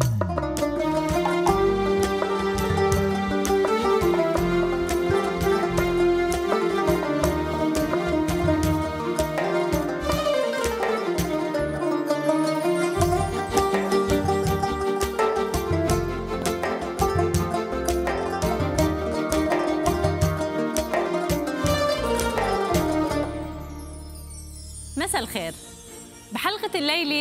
Thank you.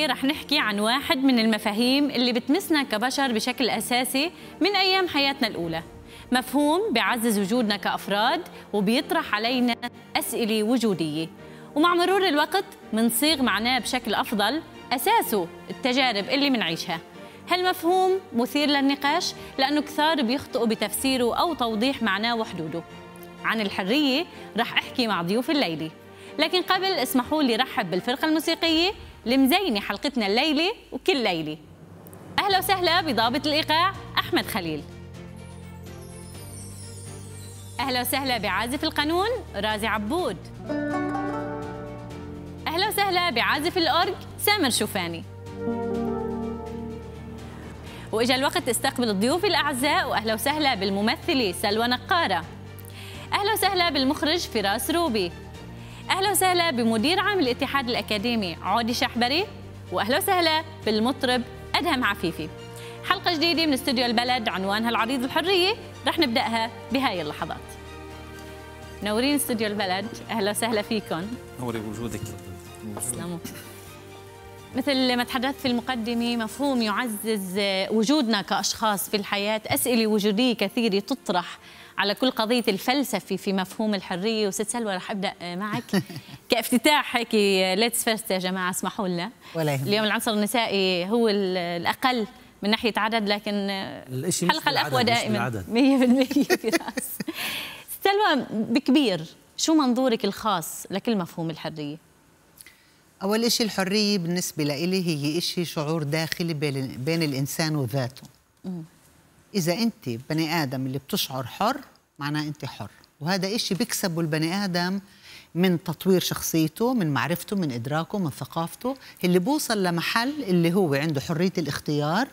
رح نحكي عن واحد من المفاهيم اللي بتمسنا كبشر بشكل أساسي من أيام حياتنا الأولى مفهوم بيعزز وجودنا كأفراد وبيطرح علينا أسئلة وجودية ومع مرور الوقت منصيغ معناه بشكل أفضل أساسه التجارب اللي منعيشها هالمفهوم مثير للنقاش لأنه كثار بيخطئوا بتفسيره أو توضيح معناه وحدوده عن الحرية رح أحكي مع ضيوف الليلة لكن قبل اسمحوا لي رحب بالفرقة الموسيقية لمزيني حلقتنا الليلة وكل ليلة أهلا وسهلا بضابط الإيقاع أحمد خليل أهلا وسهلا بعازف القانون رازي عبود أهلا وسهلا بعازف الأورج سامر شوفاني وإجا الوقت استقبل الضيوف الأعزاء وأهلا وسهلا بالممثلة سلوى نقارة أهلا وسهلا بالمخرج فراس روبي أهلا وسهلا بمدير عام الاتحاد الأكاديمي عودي شحبري وأهلا وسهلا بالمطرب أدهم عفيفي حلقة جديدة من استوديو البلد عنوانها العريض الحرية رح نبدأها بهاي اللحظات منورين استوديو البلد أهلا وسهلا فيكم نوري بوجودك تسلموا مثل ما تحدثت في المقدمة مفهوم يعزز وجودنا كأشخاص في الحياة أسئلة وجودية كثيرة تطرح على كل قضيه الفلسفه في مفهوم الحريه وست سلوى رح ابدا معك كافتتاح هيك ليتس فيرست يا جماعه اسمحوا لنا اليوم العنصر النسائي هو الاقل من ناحيه عدد لكن الحلقه الاقوى دائما 100% في رأس سلوى بكبير شو منظورك الخاص لكل مفهوم الحريه أول شيء الحرية بالنسبة لإلي هي شيء شعور داخلي بين الإنسان وذاته اذا انت بني ادم اللي بتشعر حر معناه انت حر وهذا إشي بيكسبه البني ادم من تطوير شخصيته من معرفته من ادراكه من ثقافته اللي بوصل لمحل اللي هو عنده حريه الاختيار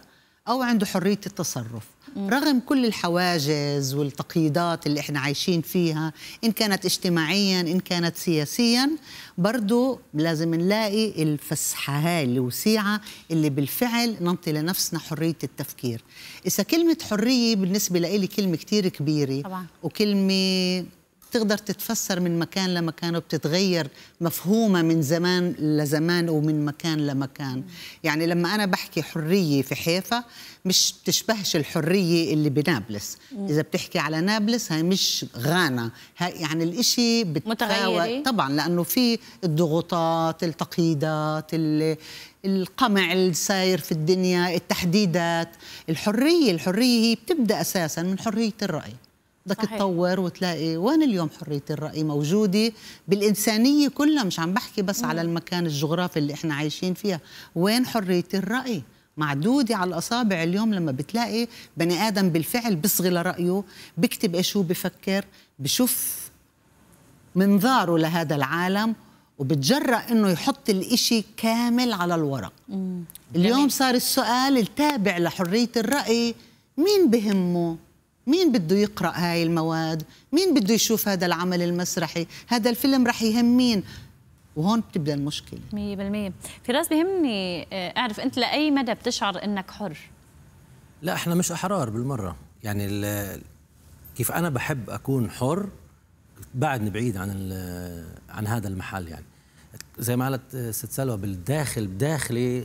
او عنده حريه التصرف رغم كل الحواجز والتقييدات اللي احنا عايشين فيها ان كانت اجتماعيا ان كانت سياسيا برضه لازم نلاقي الفسحه هاي الوسيعه اللي بالفعل ننطي لنفسنا حريه التفكير اذا كلمه حريه بالنسبه لي كلمه كتير كبيره طبعا. وكلمه بتقدر تتفسر من مكان لمكان وبتتغير مفهومة من زمان لزمان ومن مكان لمكان يعني لما أنا بحكي حرية في حيفا مش بتشبهش الحرية اللي بنابلس إذا بتحكي على نابلس هاي مش غانا هاي يعني الإشي متغير طبعا لأنه في الضغوطات التقييدات القمع الساير في الدنيا التحديدات الحرية الحرية هي بتبدأ أساسا من حرية الرأي بدك تطور وتلاقي وين اليوم حريه الراي موجوده بالانسانيه كلها مش عم بحكي بس على المكان الجغرافي اللي احنا عايشين فيها وين حريه الراي معدودة على الأصابع اليوم لما بتلاقي بني آدم بالفعل بصغي لرأيه بكتب إيش هو بفكر بشوف منظاره لهذا العالم وبتجرأ إنه يحط الإشي كامل على الورق اليوم صار السؤال التابع لحرية الرأي مين بهمه مين بده يقرأ هاي المواد مين بده يشوف هذا العمل المسرحي هذا الفيلم رح يهم مين وهون بتبدا المشكله 100% فراس بهمني آه، اعرف انت لاي مدى بتشعر انك حر لا احنا مش احرار بالمره يعني كيف انا بحب اكون حر بعدني بعيد عن عن هذا المحل يعني زي ما قالت آه، ست سلوى بالداخل بداخلي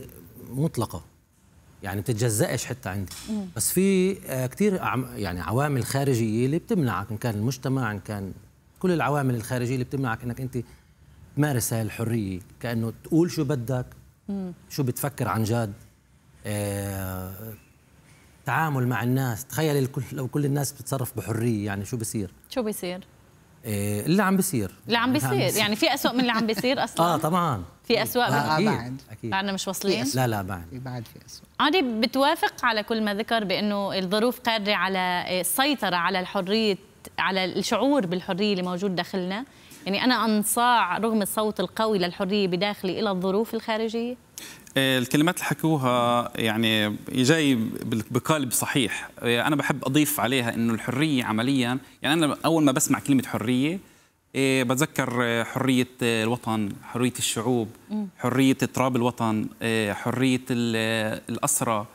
مطلقه يعني بتتجزأش حتى عندي مم. بس في آه، كثير يعني عوامل خارجيه اللي بتمنعك ان كان المجتمع ان كان كل العوامل الخارجيه اللي بتمنعك انك انت تمارس هاي الحريه كانه تقول شو بدك مم. شو بتفكر عن جد آه، تعامل مع الناس تخيل لو كل الناس بتتصرف بحريه يعني شو بصير شو بصير آه، اللي عم بيصير اللي عم بيصير يعني في اسوء من اللي عم بيصير آه، اصلا اه طبعا في اسوء آه من آه بعد اكيد بعدنا مش واصلين لا لا بعد بعد في اسوء عادي بتوافق على كل ما ذكر بانه الظروف قادره على السيطره آه، على الحريه على الشعور بالحريه اللي موجود داخلنا يعني انا انصاع رغم الصوت القوي للحريه بداخلي الى الظروف الخارجيه الكلمات اللي حكوها يعني جاي بقالب صحيح إيه، انا بحب اضيف عليها انه الحريه عمليا يعني انا اول ما بسمع كلمه حريه إيه، بتذكر إيه، حرية الوطن حرية الشعوب حرية تراب الوطن حرية الاسرى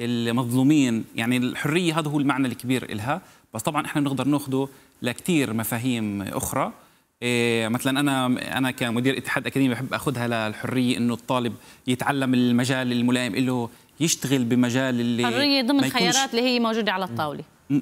المظلومين يعني الحرية هذا هو المعنى الكبير لها بس طبعا إحنا بنقدر ناخده لكثير مفاهيم أخرى إيه مثلا انا انا كمدير اتحاد اكاديمي بحب اخذها للحريه انه الطالب يتعلم المجال الملائم له يشتغل بمجال اللي حريه ضمن الخيارات اللي هي موجوده على الطاوله 100%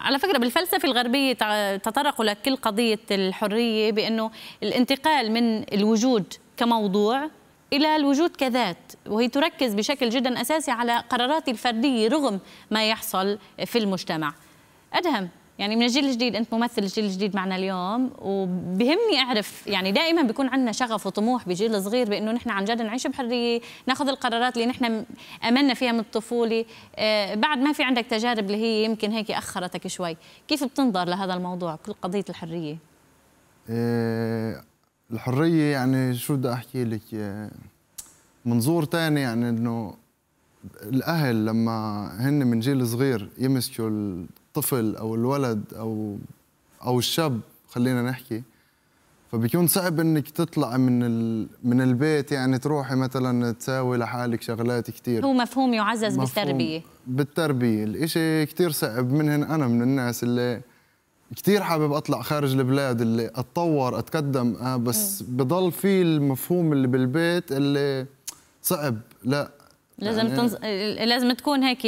على فكره بالفلسفه الغربيه تطرقوا لكل قضيه الحريه بانه الانتقال من الوجود كموضوع الى الوجود كذات وهي تركز بشكل جدا اساسي على قراراتي الفرديه رغم ما يحصل في المجتمع ادهم يعني من الجيل الجديد انت ممثل الجيل الجديد معنا اليوم وبهمني اعرف يعني دائما بيكون عندنا شغف وطموح بجيل صغير بانه نحن عن جد نعيش بحريه ناخذ القرارات اللي نحن امنا فيها من الطفوله آه بعد ما في عندك تجارب اللي هي يمكن هيك اخرتك شوي كيف بتنظر لهذا الموضوع كل قضيه الحريه آه، الحريه يعني شو بدي احكي لك آه، منظور ثاني يعني انه الاهل لما هن من جيل صغير يمسكوا الطفل او الولد او او الشاب خلينا نحكي فبيكون صعب انك تطلع من ال... من البيت يعني تروحي مثلا تساوي لحالك شغلات كثير هو مفهوم يعزز مفهوم بالتربيه بالتربيه الإشي كثير صعب منهن انا من الناس اللي كثير حابب اطلع خارج البلاد اللي اتطور اتقدم آه، بس بضل في المفهوم اللي بالبيت اللي صعب لا لازم يعني تنز... لازم تكون هيك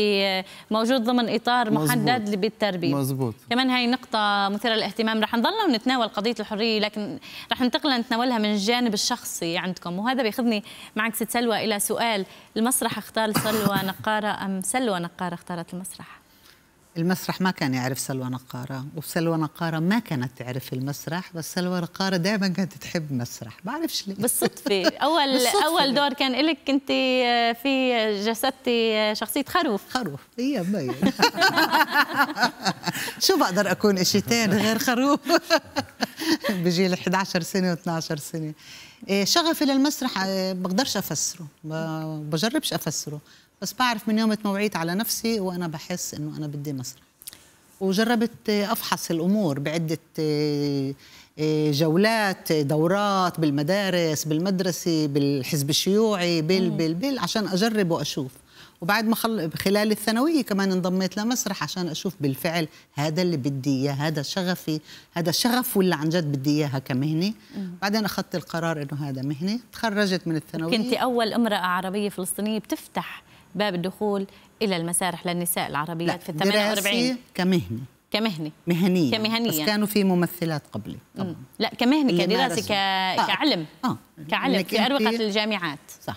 موجود ضمن اطار محدد بالتربيه مزبوط كمان هاي نقطه مثيره للاهتمام رح نضلنا نتناول قضيه الحريه لكن رح ننتقل نتناولها من الجانب الشخصي عندكم وهذا بياخذني معك ست سلوى الى سؤال المسرح اختار سلوى نقاره ام سلوى نقاره اختارت المسرح المسرح ما كان يعرف سلوى نقارة وسلوى نقارة ما كانت تعرف المسرح بس سلوى نقارة دائما كانت تحب مسرح بعرفش ليه بالصدفة أول بالصدفة. أول دور كان لك كنت آه، في جسدتي آه، شخصية خروف خروف هي إيه، إيه. مي شو بقدر أكون إشي تاني غير خروف بجيل 11 سنة و12 سنة إيه، شغفي للمسرح آه، بقدرش أفسره بجربش أفسره بس بعرف من يوم موعيت على نفسي وانا بحس انه انا بدي مسرح وجربت افحص الامور بعده آه، آه، جولات آه، دورات بالمدارس بالمدرسه بالحزب الشيوعي بال بال بال عشان اجرب واشوف وبعد ما خل... خلال الثانوية كمان انضميت لمسرح عشان أشوف بالفعل هذا اللي بدي إياه هذا شغفي هذا شغف ولا عن جد بدي إياها كمهنة بعدين أخذت القرار إنه هذا مهنة تخرجت من الثانوية كنت أول امرأة عربية فلسطينية بتفتح باب الدخول الى المسارح للنساء العربيات في ال 48 كمهنه كمهنه مهنيه كمهنيه بس كانوا في ممثلات قبلي طبعا لا كمهنه كدراسه ك... آه. كعلم اه كعلم في اروقه الجامعات صح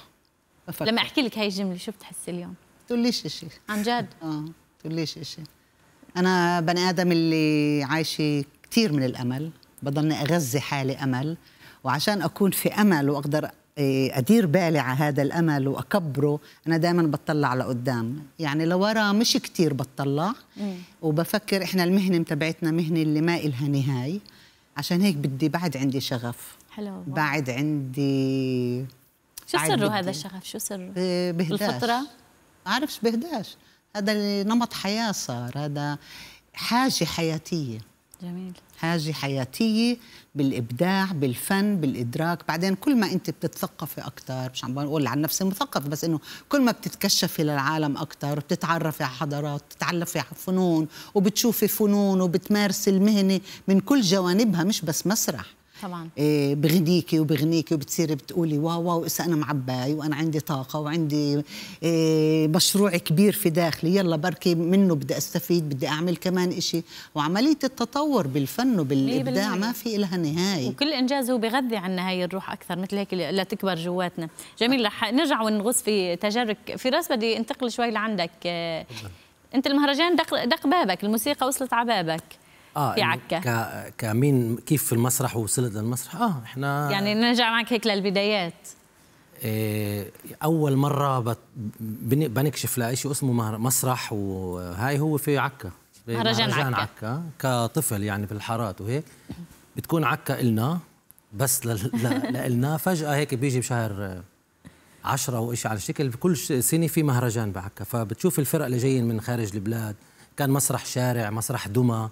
أفكر. لما احكي لك هاي الجمله شو بتحسي اليوم؟ تقوليش شيء عن جد؟ اه تقوليش شيء انا بني ادم اللي عايشه كثير من الامل بضلني اغذي حالي امل وعشان اكون في امل واقدر إيه، أدير بالي على هذا الأمل وأكبره أنا دائما بطلع لقدام يعني لورا مش كتير بطلع وبفكر إحنا المهنة متبعتنا مهنة اللي ما إلها نهاية عشان هيك بدي بعد عندي شغف حلو بعد عندي شو سره هذا الشغف شو سره إيه، بهداش الفطرة عارفش بهداش هذا نمط حياة صار هذا حاجة حياتية جميل حاجة حياتية بالإبداع بالفن بالإدراك بعدين كل ما أنت بتتثقفي أكثر مش عم بقول عن نفسي مثقف بس إنه كل ما بتتكشفي للعالم أكثر بتتعرفي على حضارات بتتعلفي على فنون وبتشوفي فنون وبتمارسي المهنة من كل جوانبها مش بس مسرح طبعا إيه، بغنيكي وبغنيكي وبتصيري بتقولي واو واو اسا انا معباي وانا عندي طاقه وعندي إيه، مشروع كبير في داخلي يلا بركي منه بدي استفيد بدي اعمل كمان إشي وعمليه التطور بالفن وبالابداع ما في لها نهايه وكل انجاز هو بغذي عنا هاي الروح اكثر مثل هيك لتكبر جواتنا جميل رح نرجع ونغوص في تجاربك فراس بدي انتقل شوي لعندك انت المهرجان دق, دق بابك الموسيقى وصلت على بابك آه في عكا ك... كمين كيف في المسرح ووصلت للمسرح اه احنا يعني نرجع معك هيك للبدايات إيه اول مره بت... بنكشف لشيء اسمه مسرح وهاي هو في عكا مهرجان عكا. عكا كطفل يعني بالحارات وهيك بتكون عكا إلنا بس لنا فجأة هيك بيجي بشهر عشرة أو شيء على الشكل كل سنة في مهرجان بعكا فبتشوف الفرق اللي جايين من خارج البلاد كان مسرح شارع مسرح دمى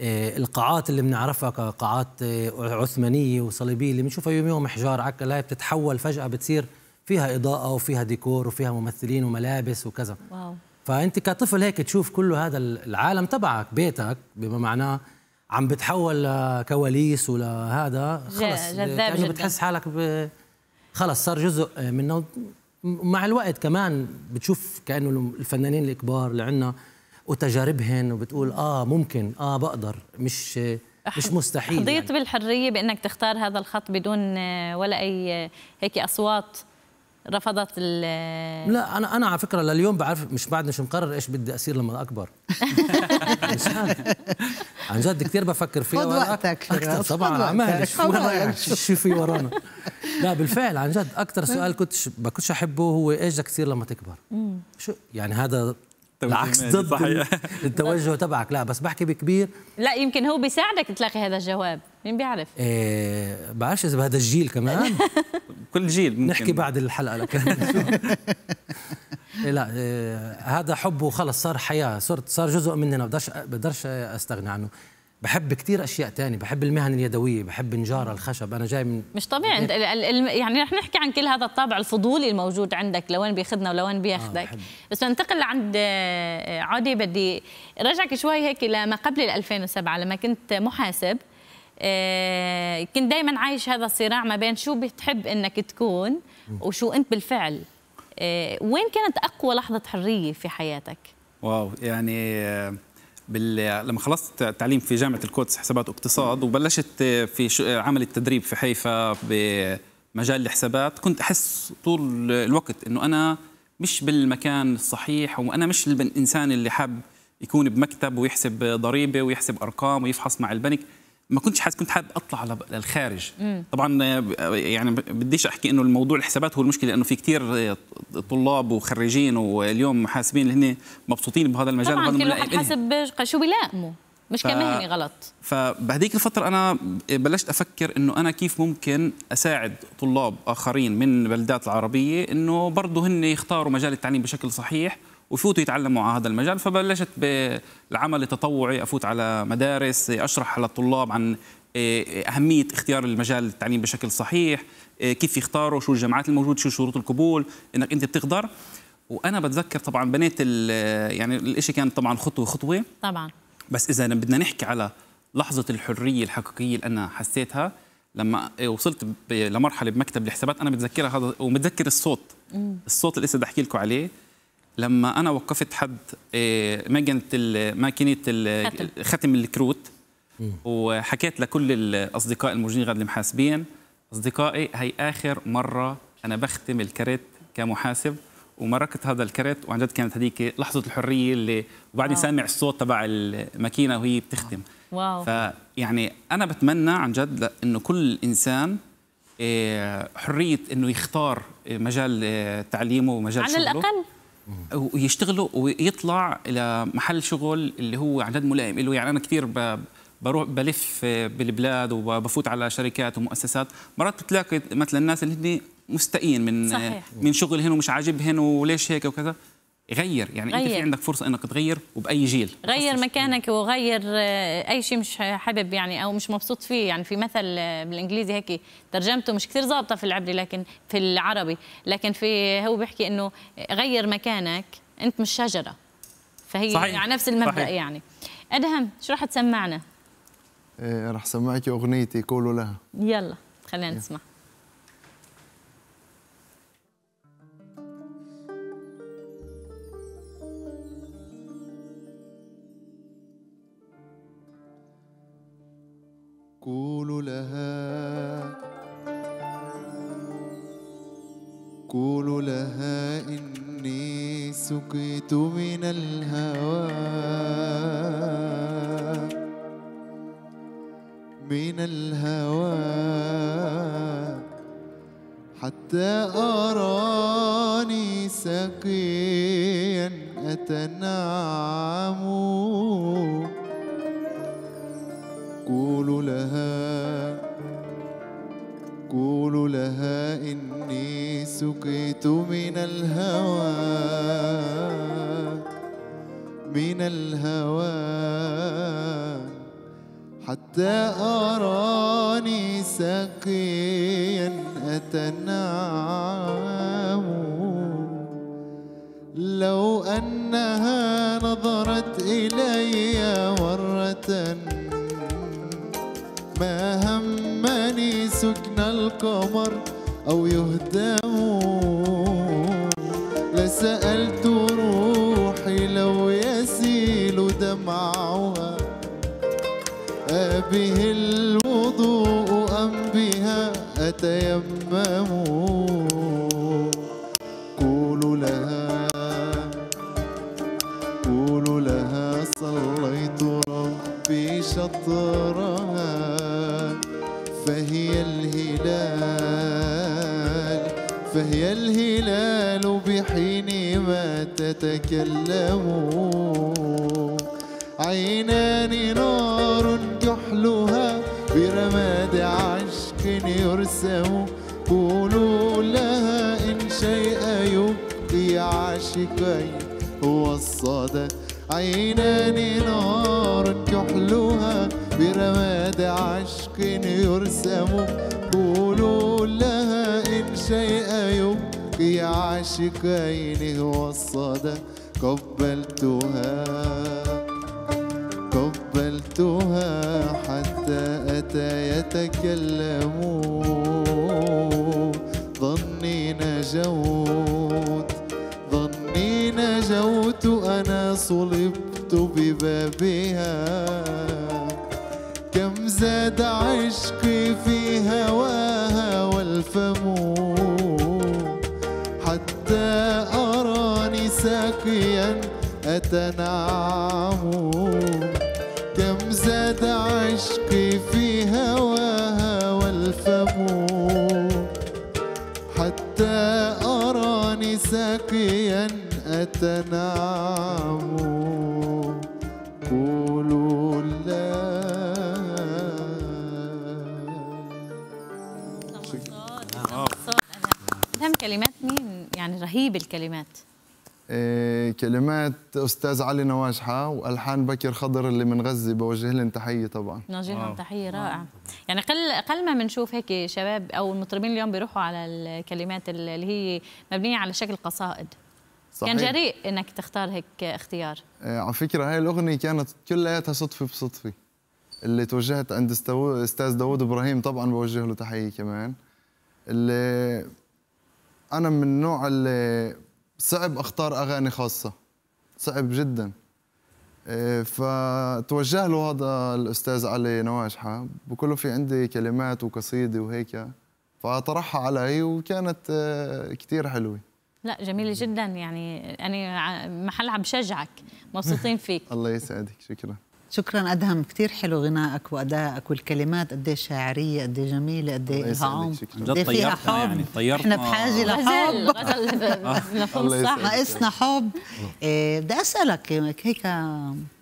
آه، القاعات اللي بنعرفها كقاعات آه، عثمانيه وصليبيه اللي بنشوفها يوم يوم حجار عكا هي بتتحول فجاه بتصير فيها اضاءه وفيها ديكور وفيها ممثلين وملابس وكذا واو. فانت كطفل هيك تشوف كل هذا العالم تبعك بيتك بما معناه عم بتحول لكواليس ولهذا خلص جذاب جدا بتحس حالك خلص صار جزء منه مع الوقت كمان بتشوف كانه الفنانين الكبار اللي عندنا وتجاربهن وبتقول اه ممكن اه بقدر مش مش مستحيل حظيت يعني. بالحريه بانك تختار هذا الخط بدون آه، ولا اي آه، هيك اصوات رفضت ال لا انا انا على فكره لليوم بعرف مش بعد مش مقرر ايش بدي اصير لما اكبر عن جد كثير بفكر فيها خذ وقتك أكثر طبعا عمالي شو في ورانا لا بالفعل عن جد اكثر سؤال كنت ما كنتش احبه هو ايش بدك تصير لما تكبر شو يعني هذا العكس ضد صحيح. التوجه تبعك لا بس بحكي بكبير لا يمكن هو بيساعدك تلاقي هذا الجواب مين بيعرف؟ ايه بعرفش اذا بهذا الجيل كمان كل جيل ممكن نحكي بعد الحلقه لكن إيه، لا إيه هذا حب وخلص صار حياه صرت صار جزء مننا بقدرش بقدرش استغنى عنه بحب كثير اشياء تانية بحب المهن اليدويه بحب نجاره الخشب انا جاي من مش طبيعي انت يعني رح نحكي عن كل هذا الطابع الفضولي الموجود عندك لوين بياخذنا ولوين بياخذك آه بس ننتقل لعند آه، عادي بدي رجعك شوي هيك لما قبل 2007 لما كنت محاسب آه، كنت دائما عايش هذا الصراع ما بين شو بتحب انك تكون وشو انت بالفعل آه، وين كانت اقوى لحظه حريه في حياتك واو يعني بال... لما خلصت تعليم في جامعه القدس حسابات واقتصاد وبلشت في عمل التدريب في حيفا بمجال الحسابات كنت احس طول الوقت انه انا مش بالمكان الصحيح وانا مش الانسان اللي حاب يكون بمكتب ويحسب ضريبه ويحسب ارقام ويفحص مع البنك ما كنتش حاسس كنت حابب اطلع على الخارج مم. طبعا آه، يعني بديش احكي انه الموضوع الحسابات هو المشكله لانه في كثير آه، طلاب وخريجين واليوم محاسبين اللي هن مبسوطين بهذا المجال طبعا كل واحد حاسب شو بيلاقمه مش ف... كمهني يعني غلط فبهديك الفتره انا بلشت افكر انه انا كيف ممكن اساعد طلاب اخرين من البلدات العربيه انه برضه هن يختاروا مجال التعليم بشكل صحيح وفوتوا يتعلموا على هذا المجال فبلشت بالعمل التطوعي افوت على مدارس اشرح على الطلاب عن آه، اهميه اختيار المجال التعليم بشكل صحيح آه، كيف يختاروا شو الجامعات الموجوده شو شروط القبول انك انت بتقدر وانا بتذكر طبعا بنيت يعني الشيء كان طبعا خطوه خطوه طبعا بس اذا بدنا نحكي على لحظه الحريه الحقيقيه اللي انا حسيتها لما آه، وصلت لمرحله بمكتب الحسابات انا بتذكرها هذا ومتذكر الصوت الصوت اللي لسه بدي احكي لكم عليه لما انا وقفت حد إيه، ماكينه ماكينه ختم الكروت وحكيت لكل الاصدقاء الموجودين غير المحاسبين اصدقائي هي اخر مره انا بختم الكرت كمحاسب ومركت هذا الكرت وعن جد كانت هذيك لحظه الحريه اللي وبعدني سامع الصوت تبع الماكينه وهي بتختم واو فيعني انا بتمنى عن جد انه كل انسان إيه، حريه انه يختار مجال إيه، تعليمه ومجال على شغله على الاقل ويشتغلوا ويطلع الى محل شغل اللي هو عدد ملائم له يعني انا كثير بروح بلف بالبلاد وبفوت على شركات ومؤسسات مرات بتلاقي مثلا الناس اللي هن مستقين من صحيح. من شغلهن ومش عاجبهن وليش هيك وكذا غير يعني غير. انت في عندك فرصه انك تغير وباي جيل غير مكانك وغير آه، اي شيء مش حابب يعني او مش مبسوط فيه يعني في مثل آه، بالانجليزي هيك ترجمته مش كثير ظابطه في العبري لكن في العربي لكن في هو بيحكي انه غير مكانك انت مش شجره فهي صحيح. على يعني نفس المبدا صحيح. يعني ادهم شو راح تسمعنا إيه راح سمعك اغنيتي قولوا لها يلا خلينا نسمع قولوا لها قولوا لها إني سقيت من الهوى من الهوى الثاني نار جحلها برماد عشق يرسم قولوا لها إن شيء يبقي عاشقين هو الصدى عينان نار كحلها برماد عشق يرسم قولوا لها إن شيء يبقي عاشقين هو الصدى قبلتها سمعتها حتى أتى يتكلم ظني نجوت ظني نجوت أنا صلبت ببابها كم زاد عشقي في هواها والفم حتى أراني ساقيا أتنعم ساقيا أتنعم قولوا لا كلمات مين يعني رهيب الكلمات إيه، كلمات استاذ علي نواجحه والحان بكر خضر اللي من غزه بوجه لهم تحيه طبعا نوجه لهم تحيه رائعه يعني قل قل ما بنشوف هيك شباب او المطربين اليوم بيروحوا على الكلمات اللي هي مبنيه على شكل قصائد صحيح. كان جريء انك تختار هيك اختيار إيه، على فكره هاي الاغنيه كانت كلياتها صدفه بصدفه اللي توجهت عند استاذ داوود ابراهيم طبعا بوجه له تحيه كمان اللي انا من النوع اللي صعب اختار اغاني خاصه صعب جدا إيه، فتوجه له هذا الاستاذ علي نواجحه بقول له في عندي كلمات وقصيده وهيك فطرحها علي وكانت إيه، كثير حلوه لا جميله جدا يعني انا محل عم بشجعك مبسوطين فيك الله يسعدك شكرا شكرا ادهم كثير حلو غنائك وادائك والكلمات قد إيه شاعريه قد إيه جميله قد ايش عمق قد إيه فيها حب يعني طيرنا احنا بحاجه لحب ناقصنا حب بدي اسالك هيك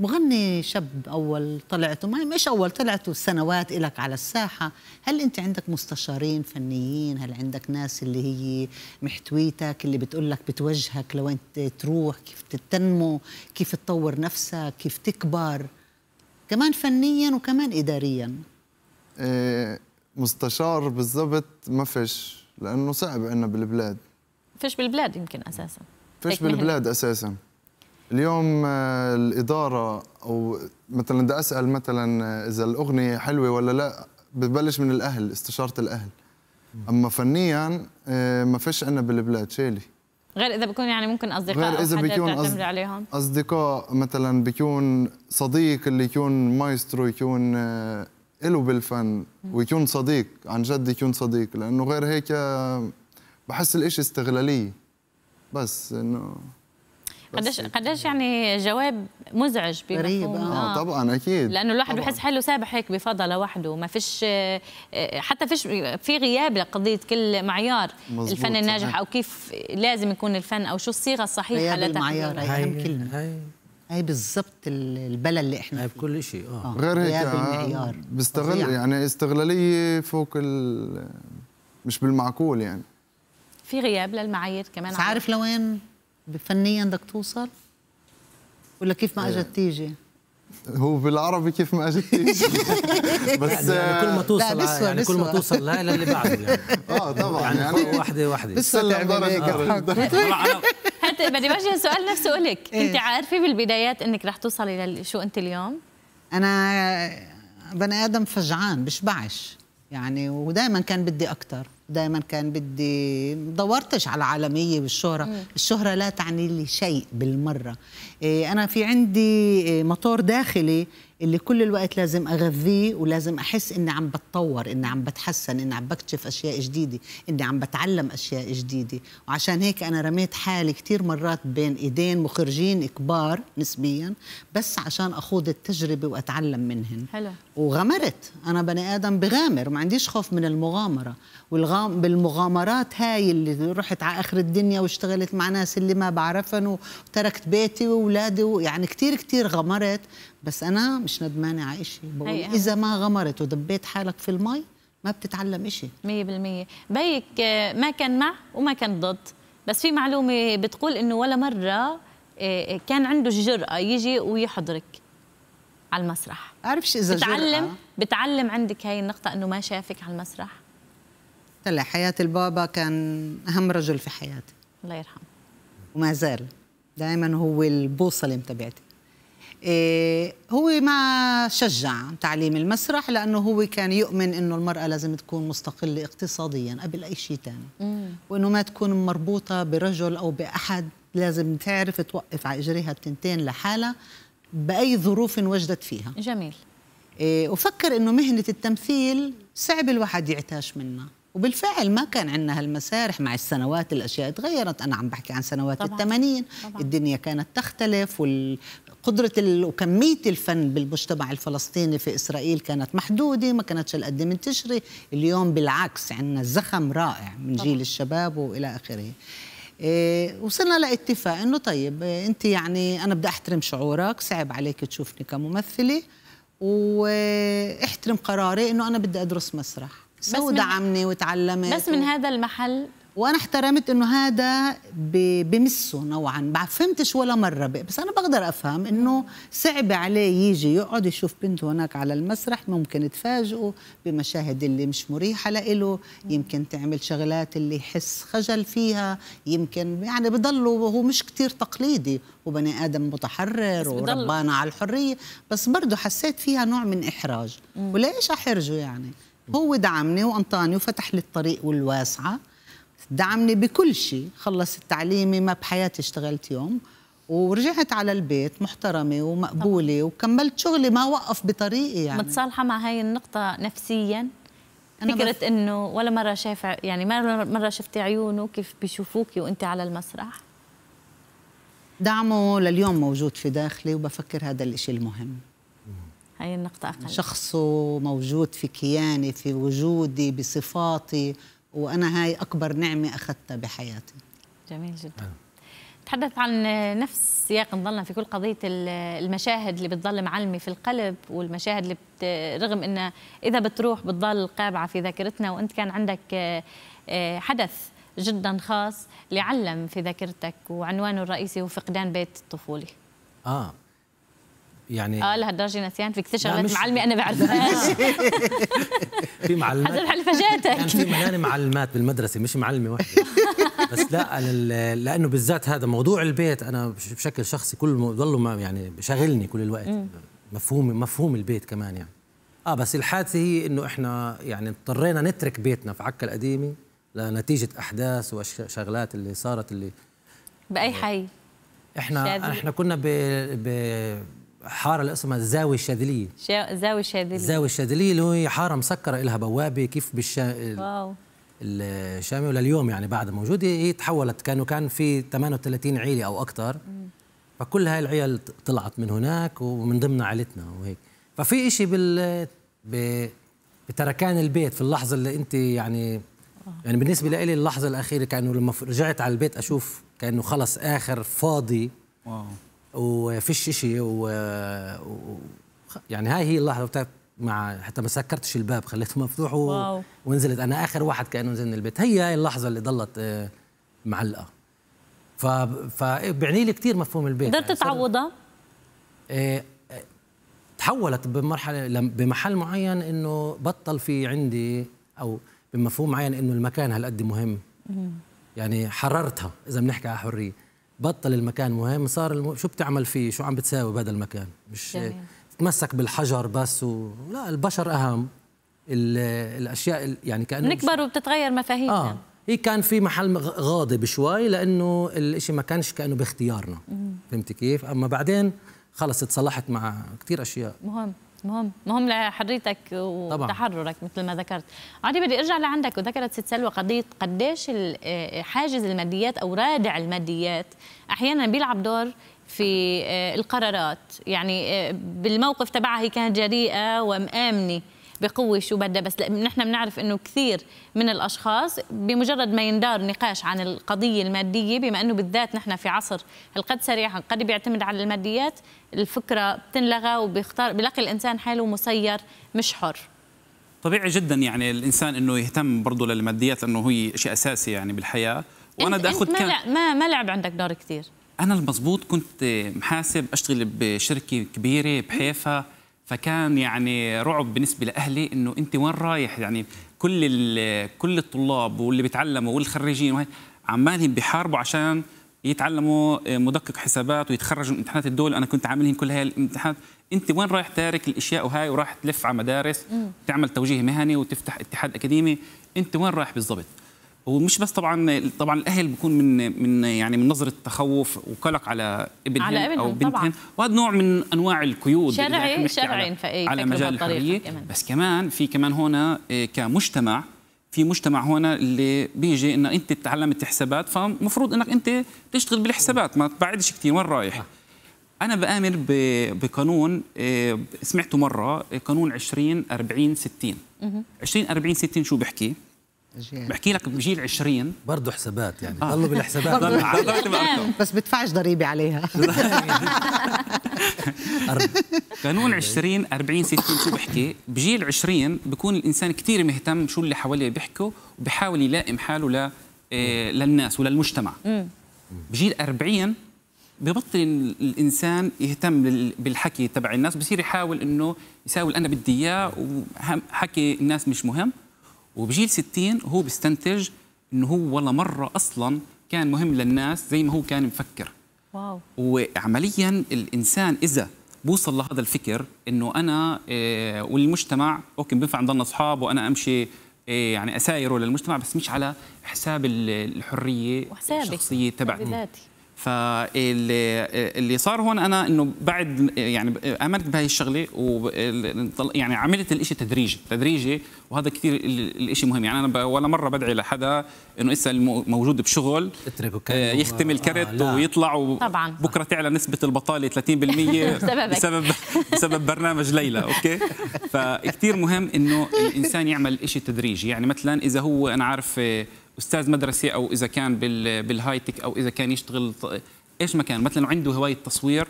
مغني شاب اول طلعته ما مش اول طلعته سنوات لك على الساحه هل انت عندك مستشارين فنيين هل عندك ناس اللي هي محتويتك اللي بتقول لك بتوجهك لوين تروح كيف تنمو كيف تطور نفسك كيف تكبر كمان فنيا وكمان اداريا إيه مستشار بالضبط ما فيش لانه صعب عندنا بالبلاد فيش بالبلاد يمكن اساسا فيش بالبلاد مهنة. اساسا اليوم آه، الاداره او مثلا بدي اسال مثلا آه، اذا الاغنيه حلوه ولا لا ببلش من الاهل استشاره الاهل اما فنيا آه، ما فيش عندنا بالبلاد شيلي غير اذا بكون يعني ممكن اصدقاء غير اذا بيكون أصد... عليهم اصدقاء مثلا بيكون صديق اللي يكون مايسترو يكون آه، له بالفن ويكون صديق عن جد يكون صديق لانه غير هيك آه، بحس الاشي استغلاليه بس انه قديش قديش يعني جواب مزعج غريب آه, اه طبعا اكيد لانه الواحد بحس حاله سابح هيك بفضى لوحده ما فيش آه، آه، حتى فيش في غياب لقضيه كل معيار مزبوط. الفن الناجح صحيح. او كيف لازم يكون الفن او شو الصيغه الصحيحه لتحقيق المعيار هي اهم كلمه هاي. هي بالضبط البلد اللي احنا فيه. بكل شيء آه. اه غير هيك المعيار بيستغل يعني استغلاليه فوق ال مش بالمعقول يعني في غياب للمعايير كمان عارف لوين فنيا بدك توصل ولا كيف ما اجت إيه. تيجي؟ هو بالعربي كيف ما اجت تيجي بس يعني, يعني, كل ما آه، توصل لا يعني كل ما توصل لا للي بعده يعني اه طبعا يعني, يعني واحده واحده بس درجه حتى بدي بجي السؤال نفسه لك إيه. انت عارفه بالبدايات انك رح توصلي لشو انت اليوم؟ انا بني ادم فجعان بشبعش يعني ودائما كان بدي اكثر دايما كان بدي دورتش على عالمية والشهرة مم. الشهرة لا تعني لي شيء بالمرة إيه أنا في عندي إيه، مطور داخلي اللي كل الوقت لازم اغذيه ولازم احس اني عم بتطور اني عم بتحسن اني عم بكتشف اشياء جديده اني عم بتعلم اشياء جديده وعشان هيك انا رميت حالي كثير مرات بين ايدين مخرجين كبار نسبيا بس عشان اخوض التجربه واتعلم منهن حلو وغمرت انا بني ادم بغامر ما عنديش خوف من المغامره والغام بالمغامرات هاي اللي رحت على اخر الدنيا واشتغلت مع ناس اللي ما بعرفن وتركت بيتي واولادي ويعني كثير كثير غمرت بس انا مش ندمانه على شيء بقول اذا ما غمرت ودبيت حالك في المي ما بتتعلم شيء 100% بيك آه، ما كان مع وما كان ضد بس في معلومه بتقول انه ولا مره آه، آه، كان عنده الجرأه يجي ويحضرك على المسرح بعرفش اذا بتعلم جرأة. بتعلم عندك هاي النقطه انه ما شافك على المسرح طلع حياه البابا كان اهم رجل في حياتي الله يرحمه وما زال دائما هو البوصله تبعتي إيه، هو ما شجع تعليم المسرح لأنه هو كان يؤمن أنه المرأة لازم تكون مستقلة اقتصاديا قبل أي شيء ثاني وأنه ما تكون مربوطة برجل أو بأحد لازم تعرف توقف على إجريها التنتين لحالها بأي ظروف وجدت فيها جميل إيه، وفكر أنه مهنة التمثيل صعب الواحد يعتاش منها وبالفعل ما كان عندنا هالمسارح مع السنوات الاشياء تغيرت انا عم بحكي عن سنوات الثمانين الدنيا كانت تختلف وال... قدرة وكمية الفن بالمجتمع الفلسطيني في إسرائيل كانت محدودة ما كانتش القد منتشرة اليوم بالعكس عندنا زخم رائع من جيل الشباب وإلى آخره إيه وصلنا لاتفاق انه طيب إيه، انت يعني انا بدي احترم شعورك صعب عليك تشوفني كممثله واحترم قراري انه انا بدي ادرس مسرح سو دعمني وتعلمت بس من هذا المحل وانا احترمت انه هذا بمسه نوعا ما فهمتش ولا مره بس انا بقدر افهم انه صعب عليه يجي يقعد يشوف بنته هناك على المسرح ممكن تفاجئه بمشاهد اللي مش مريحه لإله يمكن تعمل شغلات اللي يحس خجل فيها يمكن يعني بضله هو مش كتير تقليدي وبني ادم متحرر وربانا على الحريه بس برضه حسيت فيها نوع من احراج وليش احرجه يعني هو دعمني وانطاني وفتح لي الطريق والواسعه دعمني بكل شيء خلصت تعليمي ما بحياتي اشتغلت يوم ورجعت على البيت محترمة ومقبولة وكملت شغلي ما وقف بطريقي يعني متصالحة مع هاي النقطة نفسيا فكرة بف... انه ولا مرة شايف يعني ما مرة شفتي عيونه كيف بيشوفوكي وانت على المسرح دعمه لليوم موجود في داخلي وبفكر هذا الإشي المهم هاي النقطة أقل شخصه موجود في كياني في وجودي بصفاتي وانا هاي اكبر نعمه اخذتها بحياتي جميل جدا نعم. تحدث عن نفس سياق نضلنا في كل قضيه المشاهد اللي بتضل معلمه في القلب والمشاهد اللي بت... رغم انها اذا بتروح بتضل قابعه في ذاكرتنا وانت كان عندك آه، حدث جدا خاص لعلم في ذاكرتك وعنوانه الرئيسي هو فقدان بيت الطفوله اه يعني اه لهالدرجه نسيان في كثير شغلات معلمه انا بعرفها في معلمات حسب حلفجاتك يعني في ملان معلمات بالمدرسه مش معلمه واحده بس لا لانه بالذات هذا موضوع البيت انا بشكل شخصي كل بضله يعني شاغلني كل الوقت مفهوم مفهوم البيت كمان يعني اه بس الحادثه هي انه احنا يعني اضطرينا نترك بيتنا في عكا القديمه لنتيجه احداث وشغلات اللي صارت اللي باي حي احنا شادي. احنا كنا ب حاره اللي اسمها الزاويه الشاذليه الزاويه زاويه الشاذليه الزاويه الشاذليه اللي هي حاره مسكره لها بوابه كيف بالشا واو الشامي ولليوم يعني بعد موجوده هي تحولت كانوا كان في 38 عيله او اكثر فكل هاي العيال طلعت من هناك ومن ضمن عائلتنا وهيك ففي شيء بال ب... بتركان البيت في اللحظه اللي انت يعني آه. يعني بالنسبه لي اللحظه الاخيره كانه لما رجعت على البيت اشوف كانه خلص اخر فاضي واو وفيش شيء و... يعني هاي هي اللحظه بتاعت مع حتى ما سكرتش الباب خليته مفتوح و... ونزلت انا اخر واحد كانه نزل من البيت هي هاي اللحظه اللي ضلت آه، معلقه ف فبعني لي كثير مفهوم البيت قدرت يعني تعوضها؟ إيه... تحولت بمرحله بمحل معين انه بطل في عندي او بمفهوم معين انه المكان هالقد مهم يعني حررتها اذا بنحكي على حريه بطل المكان مهم صار الم... شو بتعمل فيه شو عم بتساوي بهذا المكان مش جميل. تتمسك بالحجر بس و... لا البشر اهم ال... الاشياء يعني كانه نكبر وبتتغير مفاهيمنا آه. هي كان في محل غاضب شوي لانه الشيء ما كانش كانه باختيارنا فهمتي كيف اما بعدين خلص اتصلحت مع كثير اشياء مهم مهم مهم لحريتك وتحررك مثل ما ذكرت عادي بدي ارجع لعندك وذكرت ست سلوى قضيه قديش آه، حاجز الماديات او رادع الماديات احيانا بيلعب دور في آه، القرارات يعني آه، بالموقف تبعها هي كانت جريئه ومآمنه بقوه شو بدها بس نحن بنعرف انه كثير من الاشخاص بمجرد ما يندار نقاش عن القضيه الماديه بما انه بالذات نحن في عصر القد سريع قد بيعتمد على الماديات الفكره بتنلغى وبيختار بلاقي الانسان حاله مسير مش حر طبيعي جدا يعني الانسان انه يهتم برضه للماديات لانه هي شيء اساسي يعني بالحياه وانا بدي اخذ كان... ما ما لعب عندك دور كثير انا المضبوط كنت محاسب اشتغل بشركه كبيره بحيفا فكان يعني رعب بالنسبه لاهلي انه انت وين رايح يعني كل كل الطلاب واللي بيتعلموا والخريجين وهي عمالهم بيحاربوا عشان يتعلموا آه، مدقق حسابات ويتخرجوا من امتحانات الدول انا كنت عاملهم كل هاي الامتحانات انت وين رايح تارك الاشياء وهاي وراح تلف على مدارس تعمل توجيه مهني وتفتح اتحاد اكاديمي انت وين رايح بالضبط ومش بس طبعا طبعا الاهل بيكون من من يعني من نظره تخوف وقلق على ابنهم على ابنهم او بنتهم وهذا نوع من انواع القيود شرعي شرعي على, على مجال الحريه كمان. بس كمان في كمان هنا إيه، كمجتمع في مجتمع هنا اللي بيجي انه انت تعلمت حسابات فمفروض انك انت تشتغل بالحسابات ما تبعدش كثير وين رايح آه. انا بامر بقانون إيه، سمعته مره إيه، قانون 20 40 60 20 40 60 شو بحكي بحكي لك بجيل 20 برضه حسابات يعني ضلوا آه. بالحسابات بس بدفعش ضريبه عليها قانون 20 40 60 شو بحكي بجيل 20 بكون الانسان كثير مهتم شو اللي حواليه بيحكوا وبحاول يلائم حاله ل آه، للناس وللمجتمع بجيل 40 ببطل الانسان يهتم بالحكي تبع الناس بصير يحاول انه يساوي اللي انا بدي اياه وحكي الناس مش مهم وبجيل 60 هو بيستنتج انه هو ولا مره اصلا كان مهم للناس زي ما هو كان مفكر واو وعمليا الانسان اذا بوصل لهذا الفكر انه انا إيه والمجتمع اوكي بينفع نضلنا اصحاب وانا امشي إيه يعني اسايره للمجتمع بس مش على حساب الحريه وحسابي. الشخصيه تبعتي فاللي اللي صار هون انا انه بعد يعني امنت بهي الشغله و يعني عملت الإشي تدريجي تدريجي وهذا كثير الإشي مهم يعني انا ولا مره بدعي لحدا انه اسا موجود بشغل آه، يختم الكرت آه ويطلع وبكره تعلى نسبه البطاله 30% بسبب بسبب برنامج ليلى اوكي فكثير مهم انه الانسان يعمل إشي تدريجي يعني مثلا اذا هو انا عارف آه، استاذ مدرسه او اذا كان بالهاي تك او اذا كان يشتغل ايش ما كان مثلا عنده هوايه تصوير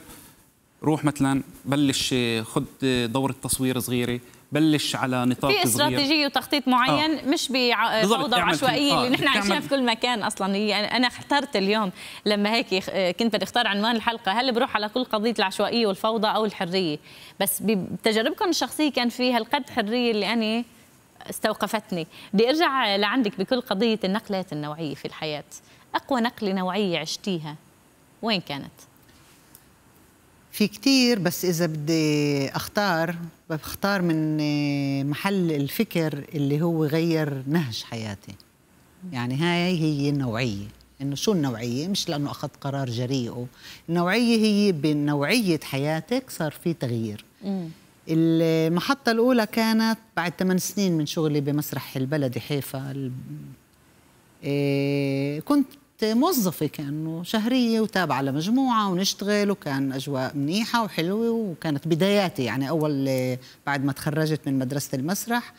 روح مثلا بلش خذ دورة تصوير صغيرة بلش على نطاق في استراتيجية وتخطيط معين آه. مش بفوضى عشوائية آه. اللي آه، نحن عايشينها في كل مكان أصلا هي أنا اخترت اليوم لما هيك آه، كنت بدي أختار عنوان الحلقة هل بروح على كل قضية العشوائية والفوضى أو الحرية بس بتجربكم الشخصية كان في هالقد حرية اللي أنا استوقفتني بدي ارجع لعندك بكل قضيه النقلات النوعيه في الحياه اقوى نقله نوعيه عشتيها وين كانت في كتير بس اذا بدي اختار بختار من محل الفكر اللي هو غير نهج حياتي يعني هاي هي النوعيه انه شو النوعيه مش لانه اخذت قرار جريء النوعيه هي بنوعيه حياتك صار في تغيير المحطة الأولى كانت بعد ثمان سنين من شغلي بمسرح البلدي حيفا إيه، كنت موظفة كأنه شهرية وتابعة لمجموعة ونشتغل وكان أجواء منيحة وحلوة وكانت بداياتي يعني أول بعد ما تخرجت من مدرسة المسرح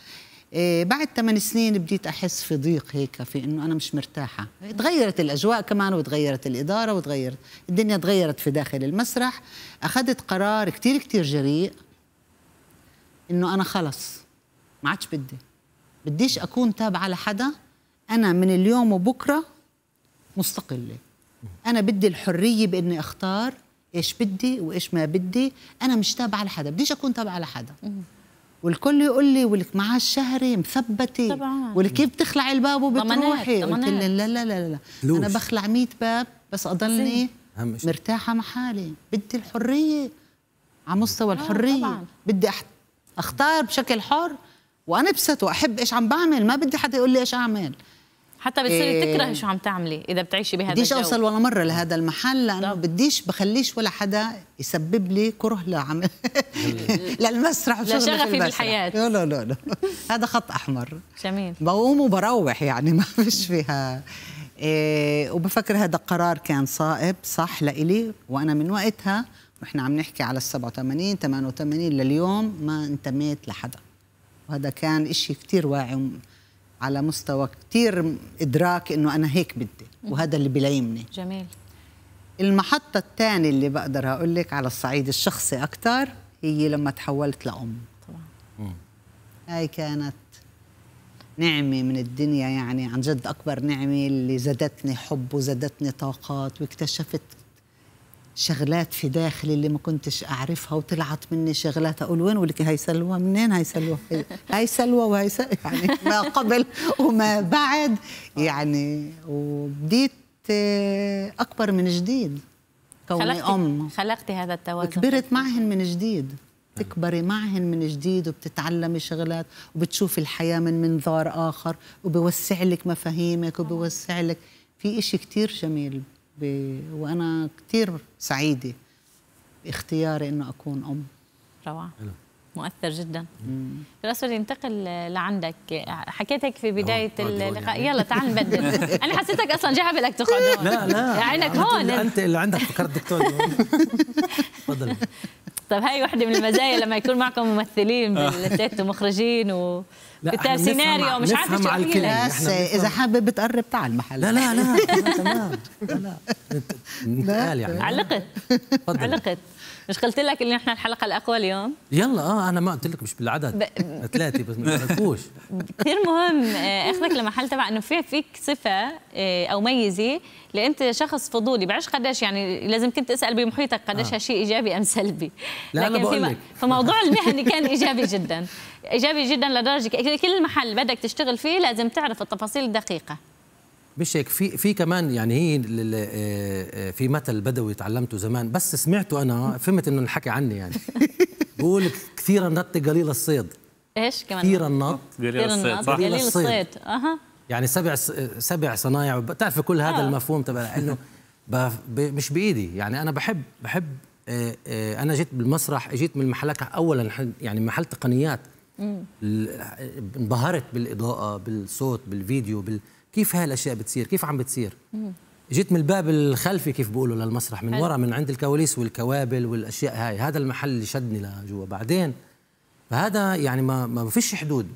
إيه، بعد ثمان سنين بديت أحس في ضيق هيك في إنه أنا مش مرتاحة تغيرت الأجواء كمان وتغيرت الإدارة وتغيرت الدنيا تغيرت في داخل المسرح أخذت قرار كتير كتير جريء انه انا خلص ما عادش بدي بديش اكون تابعه لحدا انا من اليوم وبكره مستقله انا بدي الحريه باني اختار ايش بدي وايش ما بدي انا مش تابعه لحدا بديش اكون تابعه لحدا والكل يقول لي ولك معاه شهري مثبته طبعا ولكيف بتخلعي الباب وبتروحي قلت لا لا لا لا, لا. لوش. انا بخلع 100 باب بس اضلني مرتاحه مع حالي بدي الحريه على مستوى آه، الحريه آه بدي أحت... اختار بشكل حر وانبسط واحب ايش عم بعمل ما بدي حدا يقول لي ايش اعمل حتى بتصيري إيه تكرهي شو عم تعملي اذا بتعيشي بهذا بديش الجو بديش اوصل ولا مره لهذا المحل لانه طب. بديش بخليش ولا حدا يسبب لي كره لعمل للمسرح لشغفي بالحياه لا لا لا, لا. هذا خط احمر جميل بقوم وبروح يعني ما فيش فيها إيه وبفكر هذا قرار كان صائب صح لإلي وانا من وقتها واحنا عم نحكي على ال 87 88 لليوم ما انتميت لحدا وهذا كان إشي كتير واعي على مستوى كتير إدراك إنه أنا هيك بدي وهذا اللي بلايمني جميل المحطة الثانية اللي بقدر أقول لك على الصعيد الشخصي أكثر هي لما تحولت لأم طبعا هاي كانت نعمة من الدنيا يعني عن جد أكبر نعمة اللي زادتني حب وزادتني طاقات واكتشفت شغلات في داخلي اللي ما كنتش اعرفها وطلعت مني شغلات اقول وين ولك هي سلوى منين هي سلوى هي سلوى وهي سلوى يعني ما قبل وما بعد يعني وبديت آه، اكبر من جديد كوني ام خلقتي هذا التوازن كبرت معهن من جديد بتكبري معهن من جديد وبتتعلمي شغلات وبتشوفي الحياة من منظار آخر وبوسع لك مفاهيمك وبوسع لك في إشي كتير جميل ب... وانا كثير سعيده باختياري انه اكون ام روعه مؤثر جدا بدي ينتقل لعندك حكيت هيك في بدايه آه، اللقاء يلا تعال نبدل انا حسيتك اصلا جاي لك تقعد لا لا عينك هون انت اللي عندك فكرت دكتور تفضل طب هاي وحده من المزايا لما يكون معكم ممثلين بالست ومخرجين و بتاع سيناريو مش عارفه شو اذا حابب تقرب تعال محل لا لا لا تمام لا لا نتقال يعني علقت علقت مش قلت لك انه احنا الحلقه الاقوى اليوم؟ يلا اه انا ما قلت لك مش بالعدد ثلاثه بس ما تعرفوش كثير مهم آه، اخذك لمحل تبع انه في فيك صفه آه، او ميزه اللي انت شخص فضولي بعرفش قديش يعني لازم كنت اسال بمحيطك قديش هالشيء آه. ايجابي ام سلبي لا لكن في لك فموضوع المهني كان ايجابي جدا ايجابي جدا لدرجه كل محل بدك تشتغل فيه لازم تعرف التفاصيل الدقيقه مش هيك في في كمان يعني هي آه، آه، في مثل بدوي تعلمته زمان بس سمعته انا فهمت انه انحكى عني يعني بقول كثير النط قليل الصيد ايش كمان كثير النط قليل الصيد صح قليل الصيد اها يعني سبع سبع صنايع بتعرفي كل هذا آه. المفهوم تبع انه مش بايدي يعني انا بحب بحب آه، انا جيت بالمسرح اجيت من محلك اولا يعني محل تقنيات انبهرت بالاضاءه بالصوت بالفيديو بال كيف هالاشياء بتصير كيف عم بتصير جيت من الباب الخلفي كيف بيقولوا للمسرح من ورا من عند الكواليس والكوابل والاشياء هاي هذا المحل اللي شدني لجوا بعدين فهذا يعني ما ما فيش حدود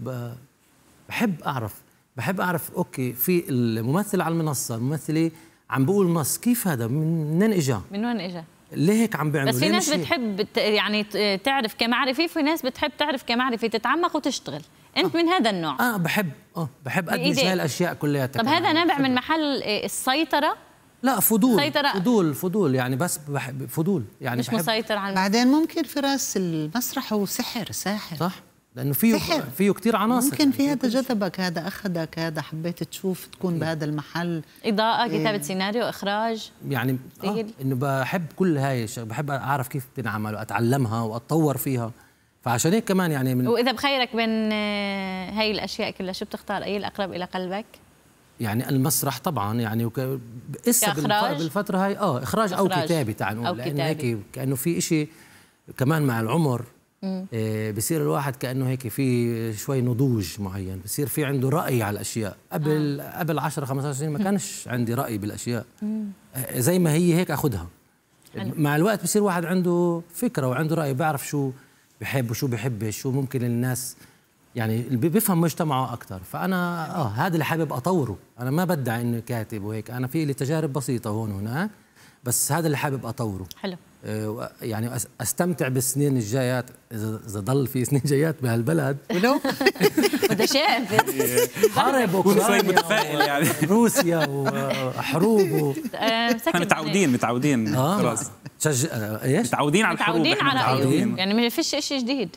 بحب اعرف بحب اعرف اوكي في الممثل على المنصه الممثله عم بقول نص كيف هذا من منين اجى من وين اجى ليه هيك عم بيعملوا بس في ناس بتحب يعني تعرف كمعرفه في ناس بتحب تعرف كمعرفه تتعمق وتشتغل انت آه. من هذا النوع اه بحب اه بحب ادمج هاي الاشياء كلها طب هذا نابع من محل آه، السيطره لا فضول سيطرة. فضول فضول يعني بس بحب فضول يعني مش بحب مسيطر على بعدين ممكن فراس المسرح هو سحر ساحر صح لانه فيه سحر. فيه كثير عناصر ممكن يعني في هذا جذبك هذا اخذك هذا حبيت تشوف تكون إيه. بهذا المحل اضاءه كتابه إيه. سيناريو اخراج يعني آه انه بحب كل هاي الشغل بحب اعرف كيف بتنعمل واتعلمها واتطور فيها فعشان هيك كمان يعني من واذا بخيرك بين آه، هاي الاشياء كلها شو بتختار اي الاقرب الى قلبك يعني المسرح طبعا يعني وك... اسا بالفتره هاي اه اخراج, إخراج يعني، او كتابي تعال نقول لانه هيك كانه في شيء كمان مع العمر إيه بصير الواحد كانه هيك في شوي نضوج معين بصير في عنده راي على الاشياء قبل آه. قبل 10 15 سنه ما كانش عندي راي بالاشياء مم. آه، زي ما هي هيك اخذها مع الوقت بصير واحد عنده فكره وعنده راي بعرف شو بحب وشو بحبش شو ممكن الناس يعني اللي بيفهم مجتمعه اكثر فانا اه هذا اللي حابب اطوره انا ما بدعي أنه كاتب وهيك انا في لي تجارب بسيطه هون وهناك بس هذا اللي حابب اطوره حلو آه يعني استمتع بالسنين الجايات اذا ضل في سنين جايات بهالبلد ولو متشائم حرب وكل متفائل يعني روسيا وحروب و... آه، متعودين متعودين آه. خلاص شج... آه، ايش؟ متعودين على الحروب متعودين على متعودين. يعني ما فيش شيء جديد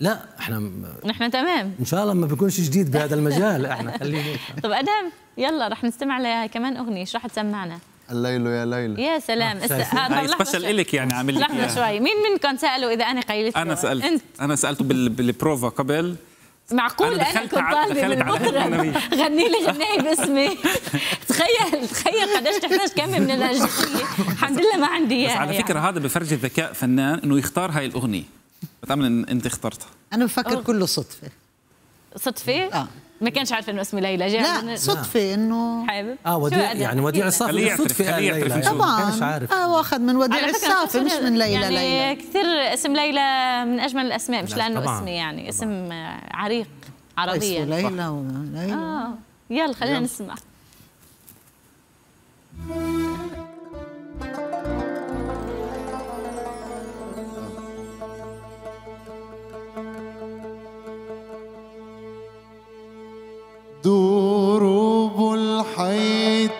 لا احنا م... نحن تمام ان شاء الله ما بيكونش جديد بهذا المجال احنا خلينا طب ادهم يلا رح نستمع لكمان اغنيه ايش رح تسمعنا؟ الليل يا ليلى يا سلام آه، هاي آه لك يعني عامل لك لحظه شوي مين منكم سالوا اذا انا قيلت انا سالت أنت. انا سالته بالبروفا قبل معقول انا, أنا كنت طالبه من المطرب غني لي غنايه باسمي تخيل تخيل قديش تحتاج كم من الانجازيه الحمد لله ما عندي اياها على يعني فكره يعني. هذا بفرجي ذكاء فنان انه يختار هاي الاغنيه بتعمل انت اخترتها انا بفكر كله صدفه صدفه؟ اه ما كانش عارف انه اسمي ليلى جاء لا صدفه انه حابب اه وديع يعني وديع الصافي صدفه ليلى طبعا مش عارف اه واخذ من وديع الصافي مش من ليلى يعني ليلى كثير اسم ليلى من اجمل الاسماء مش لا لانه اسمي يعني طبعاً. اسم عريق عربيا ليلى وليلى اه يلا خلينا نسمع Thank you.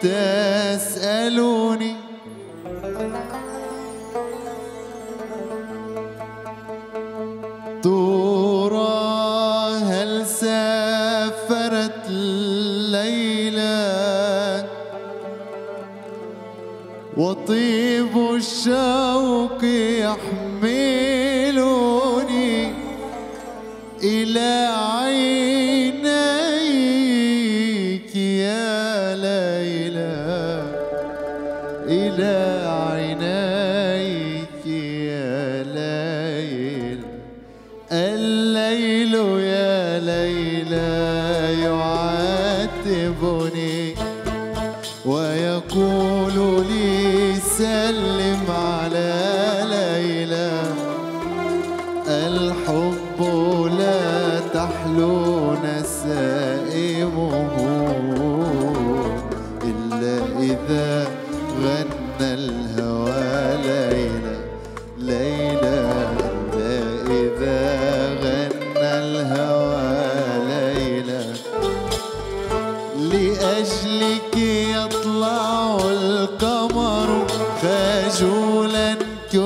تسألوني ترى هل سافرت ليلى وطيب الشام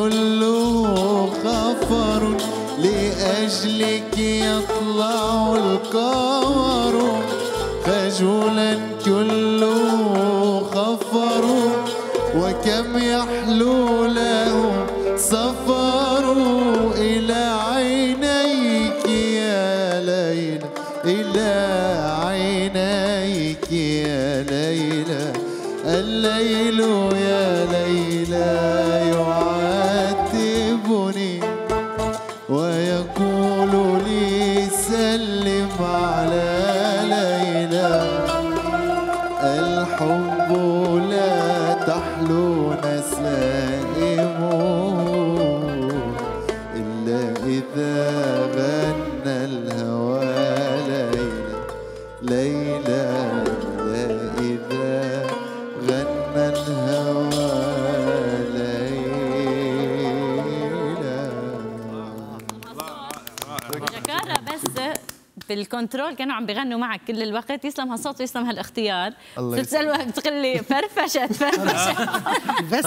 كله خفر لأجلك يطلع القمر خجولا كله خفر وكم يحلو الكنترول كانوا عم بيغنوا معك كل الوقت يسلم هالصوت ويسلم هالاختيار الله بتقول لي فرفشت فرفشت بس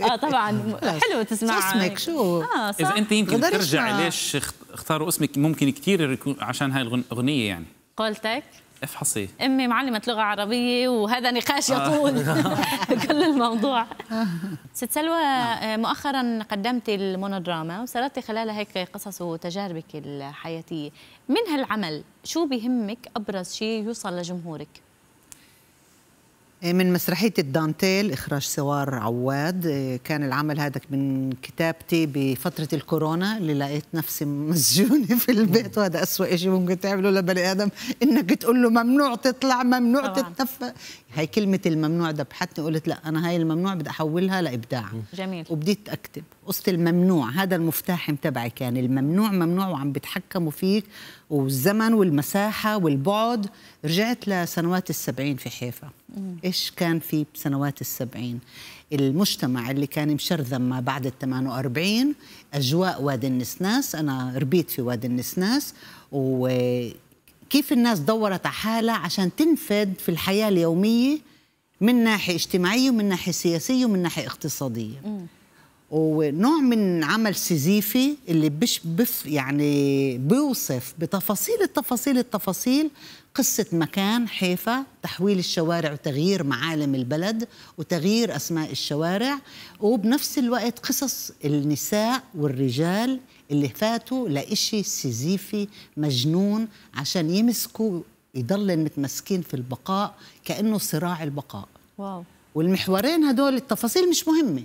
اه طبعا حلو تسمع اسمك شو اه اذا انت يمكن ترجع ليش اختاروا اسمك ممكن كثير عشان هاي الاغنيه يعني قلتك افحصي امي معلمه لغه عربيه وهذا نقاش آه. يطول كل الموضوع ست سلوى آه، مؤخرا قدمت المونودراما وسردت خلالها هيك قصص وتجاربك الحياتيه من هالعمل شو بهمك ابرز شيء يوصل لجمهورك من مسرحية الدانتيل إخراج سوار عواد آه، كان العمل هذا من كتابتي بفترة الكورونا اللي لقيت نفسي مسجونة في البيت وهذا أسوأ شيء ممكن تعمله لبني آدم إنك تقول له ممنوع تطلع ممنوع تتنفس هي كلمة الممنوع دبحتني قلت لا أنا هاي الممنوع بدي أحولها لإبداع جميل وبديت أكتب قصة الممنوع هذا المفتاحم تبعي كان الممنوع ممنوع وعم بيتحكموا فيك والزمن والمساحة والبعد رجعت لسنوات السبعين في حيفا إيش كان في بسنوات السبعين المجتمع اللي كان مشرذم ما بعد ال 48 أجواء وادي النسناس أنا ربيت في وادي النسناس و كيف الناس دورت على حالها عشان تنفذ في الحياه اليوميه من ناحيه اجتماعيه ومن ناحيه سياسيه ومن ناحيه اقتصاديه ونوع من عمل سيزيفي اللي بش بف يعني بيوصف بتفاصيل التفاصيل التفاصيل قصة مكان حيفا تحويل الشوارع وتغيير معالم البلد وتغيير أسماء الشوارع وبنفس الوقت قصص النساء والرجال اللي فاتوا لإشي سيزيفي مجنون عشان يمسكوا يضل متمسكين في البقاء كأنه صراع البقاء واو والمحورين هدول التفاصيل مش مهمة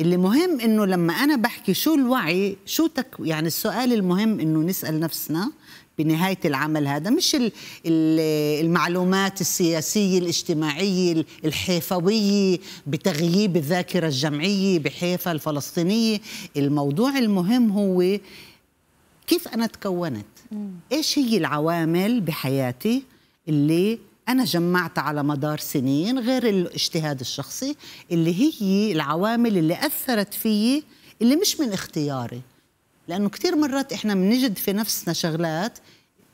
اللي مهم انه لما انا بحكي شو الوعي شو تك يعني السؤال المهم انه نسال نفسنا بنهايه العمل هذا مش المعلومات السياسيه الاجتماعيه الحيفويه بتغييب الذاكره الجمعيه بحيفا الفلسطينيه الموضوع المهم هو كيف انا تكونت ايش هي العوامل بحياتي اللي أنا جمعت على مدار سنين غير الاجتهاد الشخصي اللي هي العوامل اللي أثرت فيي اللي مش من اختياري لانه كثير مرات احنا بنجد في نفسنا شغلات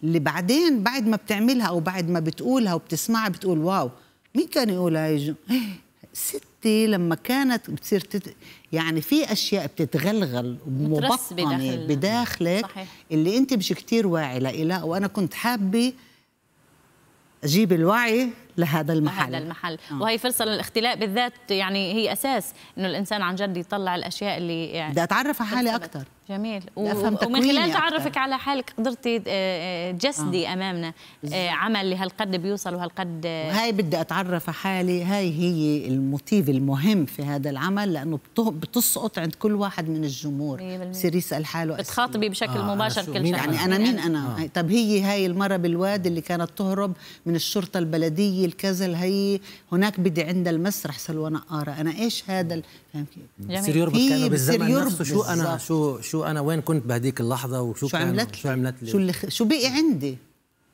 اللي بعدين بعد ما بتعملها او بعد ما بتقولها وبتسمعها بتقول واو مين كان يقول هاي إيه، ستي لما كانت بتصير تت... يعني في اشياء بتتغلغل ومبطنه بداخلك صحيح. اللي انت مش كثير واعي لها وانا كنت حابه اجيب الوعي لهذا المحل لهذا المحل آه. وهي فرصه للاختلاء بالذات يعني هي اساس انه الانسان عن جد يطلع الاشياء اللي يعني بدي اتعرف على حالي اكثر جميل ومن خلال تعرفك على حالك قدرتي تجسدي آه،, آه،, آه. امامنا آه، عمل لهالقد بيوصل وهالقد هاي بدي اتعرف على حالي هاي هي الموتيف المهم في هذا العمل لانه بتسقط عند كل واحد من الجمهور بصير يسال حاله بتخاطبي بشكل آه. مباشر كل شخص يعني انا مين انا آه. طب هي هاي المره بالوادي اللي كانت تهرب من الشرطه البلديه الكذا هي هناك بدي عند المسرح سلوى نقاره انا ايش هذا فاهم كده بتصير يربط كانه بالزمن نفسه شو انا شو شو انا وين كنت بهديك اللحظه وشو شو عملت شو عملت لي شو اللي خ... شو بقي عندي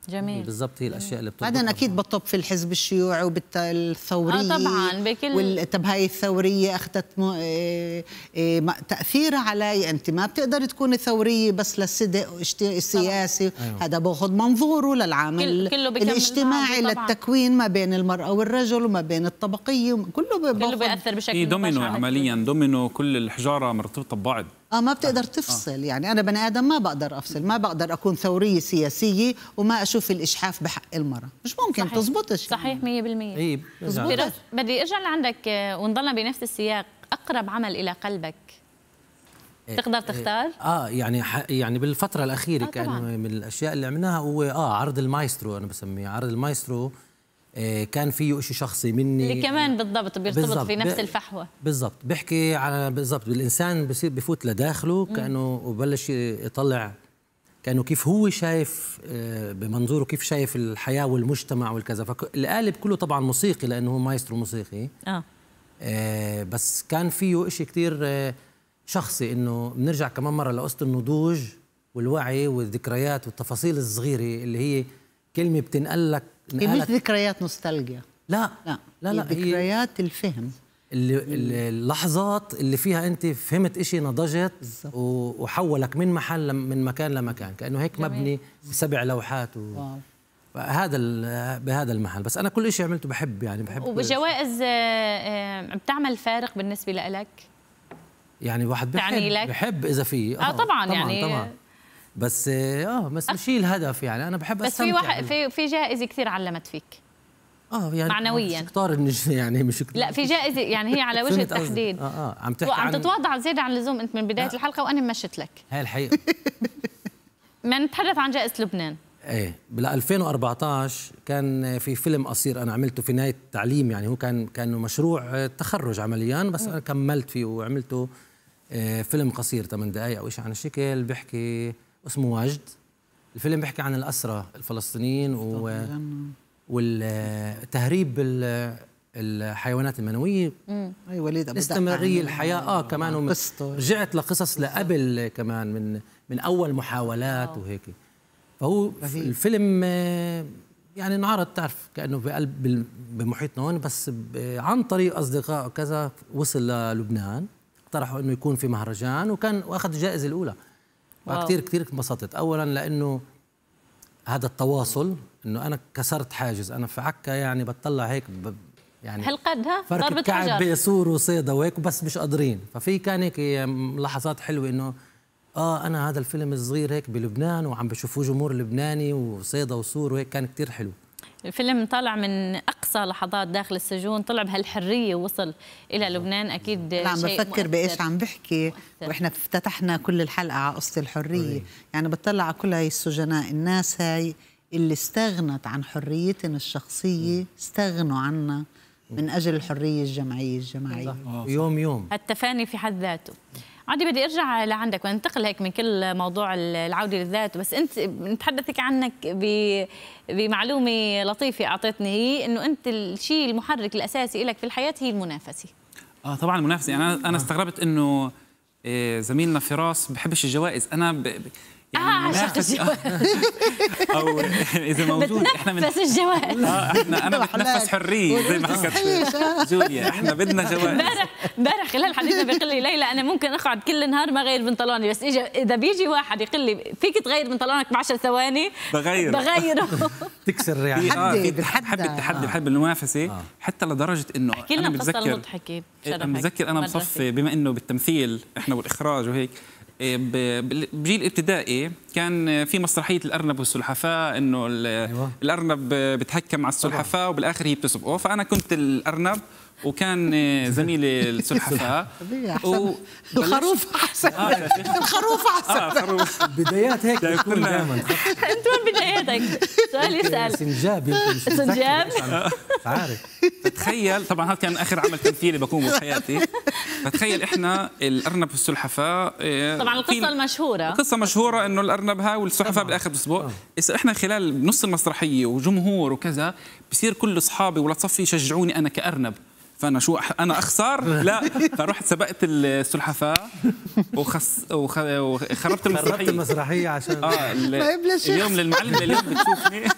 جميل يعني بالضبط هي الاشياء اللي بتطبق بعدين اكيد بطب في الحزب الشيوعي وبالثوريه آه طبعا بكل طب هاي الثوريه اخذت م... إيه إيه تاثيرها علي انت ما بتقدر تكوني ثوريه بس للصدق السياسي أيوه. هذا باخذ منظوره للعامل كله الاجتماعي للتكوين ما بين المراه والرجل وما بين الطبقيه كله كله بياثر بشكل في دومينو عمليا دومينو كل الحجاره مرتبطه ببعض اه ما آه. بتقدر تفصل آه. يعني انا بني ادم ما بقدر افصل ما بقدر اكون ثوريه سياسيه وما اشوف الاشحاف بحق المراه مش ممكن صحيح. تزبطش صحيح 100% اي يعني. بدي ارجع لعندك آه، ونضلنا بنفس السياق اقرب عمل الى قلبك إيه، تقدر إيه. تختار؟ اه يعني ح... يعني بالفترة الأخيرة آه كان من الأشياء اللي عملناها هو اه عرض المايسترو أنا بسميه عرض المايسترو آه، كان فيه شيء شخصي مني اللي كمان بالضبط بيرتبط بالزبط. في نفس الفحوى بالضبط بحكي على بالضبط الانسان بصير بفوت لداخله كانه وبلش يطلع كانه كيف هو شايف آه، بمنظوره كيف شايف الحياه والمجتمع والكذا فالقالب كله طبعا موسيقي لانه هو مايسترو موسيقي اه, آه بس كان فيه شيء كثير آه، شخصي انه بنرجع كمان مره لقصه النضوج والوعي والذكريات والتفاصيل الصغيره اللي هي كلمه بتنقل لك هي مش ذكريات نوستالجيا لا لا لا, لا ذكريات الفهم اللي اللحظات اللي فيها انت فهمت إشي نضجت بالزبط. وحولك من محل من مكان لمكان كانه هيك جميل. مبني سبع لوحات و... هذا بهذا المحل بس انا كل شيء عملته بحب يعني بحب وبجوائز آه، آه، بتعمل فارق بالنسبه لك يعني واحد بحب يعني لك؟ بحب اذا في آه, اه طبعا, طبعاً يعني طبعا بس اه بس مش هي الهدف يعني انا بحب بس في واحد في في جائزه كثير علمت فيك اه يعني معنويا مش كتار يعني مش كتار لا في جائزه يعني هي على وجه التحديد اه اه عم تحكي وعم عن... تتواضع زياده عن اللزوم انت من بدايه آه. الحلقه وانا مشيت لك هاي الحقيقه ما نتحدث عن جائزه لبنان ايه بال 2014 كان في فيلم قصير انا عملته في نهايه التعليم يعني هو كان كان مشروع آه، تخرج عمليا بس انا كملت فيه وعملته آه، فيلم قصير 8 دقائق او شيء عن الشكل بيحكي اسمه واجد الفيلم بيحكي عن الأسرى الفلسطينيين و... والتهريب الحيوانات المنويه اي وليد ابو استمراريه الحياه اه كمان قصته رجعت لقصص لقبل كمان من من اول محاولات أوه. وهيك فهو الفيلم آه، يعني انعرض تعرف كانه بقلب بمحيطنا هون بس عن طريق اصدقاء وكذا وصل للبنان اقترحوا انه يكون في مهرجان وكان واخذ الجائزه الاولى كتير كثير انبسطت اولا لانه هذا التواصل انه انا كسرت حاجز انا في عكا يعني بتطلع هيك ب... يعني هالقدها فرق كعب بيسور وصيدا وهيك بس مش قادرين ففي كان هيك لحظات حلوه انه اه انا هذا الفيلم الصغير هيك بلبنان وعم بشوفوه جمهور لبناني وصيدا وسور وهيك كان كثير حلو الفيلم طالع من اقصى لحظات داخل السجون طلع بهالحريه ووصل الى لبنان اكيد عم بفكر بايش عم بحكي واحنا افتتحنا كل الحلقه على قصه الحريه مم. يعني بتطلع على كل هاي السجناء الناس هاي اللي استغنت عن حريتهم الشخصيه استغنوا عنا من اجل الحريه الجمعيه الجماعيه يوم يوم التفاني في حد ذاته عادي بدي ارجع لعندك وانتقل هيك من كل موضوع العوده للذات بس انت نتحدثك عنك بمعلومه لطيفه اعطيتني هي انه انت الشيء المحرك الاساسي لك في الحياه هي المنافسه اه طبعا المنافسه يعني انا انا استغربت انه آه، زميلنا فراس بحبش الجوائز انا يعني آه عشقت او اذا موجود احنا من الجوائز آه احنا انا بتنفس حريه زي ما حكت جوليا احنا بدنا جواز امبارح امبارح خلال حديثنا بيقول لي ليلى انا ممكن اقعد كل النهار ما غير بنطلوني بس إجا اذا بيجي واحد يقول لي فيك تغير بنطلونك ب 10 ثواني بغيره بغيره تكسر يعني بحب التحدي آه، آه. بحب المنافسه آه. حتى لدرجه انه احكي لنا قصه المضحكه بتذكر انا بصفي بما انه بالتمثيل احنا والاخراج وهيك إيه، بجيل ابتدائي كان في مسرحيه الارنب والسلحفاه انه أيوة. الارنب بتهكم على السلحفاه وبالاخر هي بتسبقه فانا كنت الارنب وكان زميلي السلحفاه و... الخروف آه، آه، احسن الخروف احسن بدايات هيك بتكون دائما انت وين بداياتك؟ سؤال يسال سنجاب يمكن سنجاب عارف فتخيل طبعا هذا كان اخر عمل تمثيلي بكون بحياتي فتخيل احنا الارنب والسلحفاه آه، طبعا القصه المشهوره القصه مشهوره انه الارنب اثرنا بها والسحفاء بالاخر الاسبوع آه. احنا خلال نص المسرحيه وجمهور وكذا بصير كل اصحابي ولا تصفي يشجعوني انا كارنب فانا شو انا اخسر لا فرحت سبقت السلحفاه وخس وخربت المسرحيه المسرحيه عشان اه ال... طيب، اليوم للمعلم اليوم بتشوفني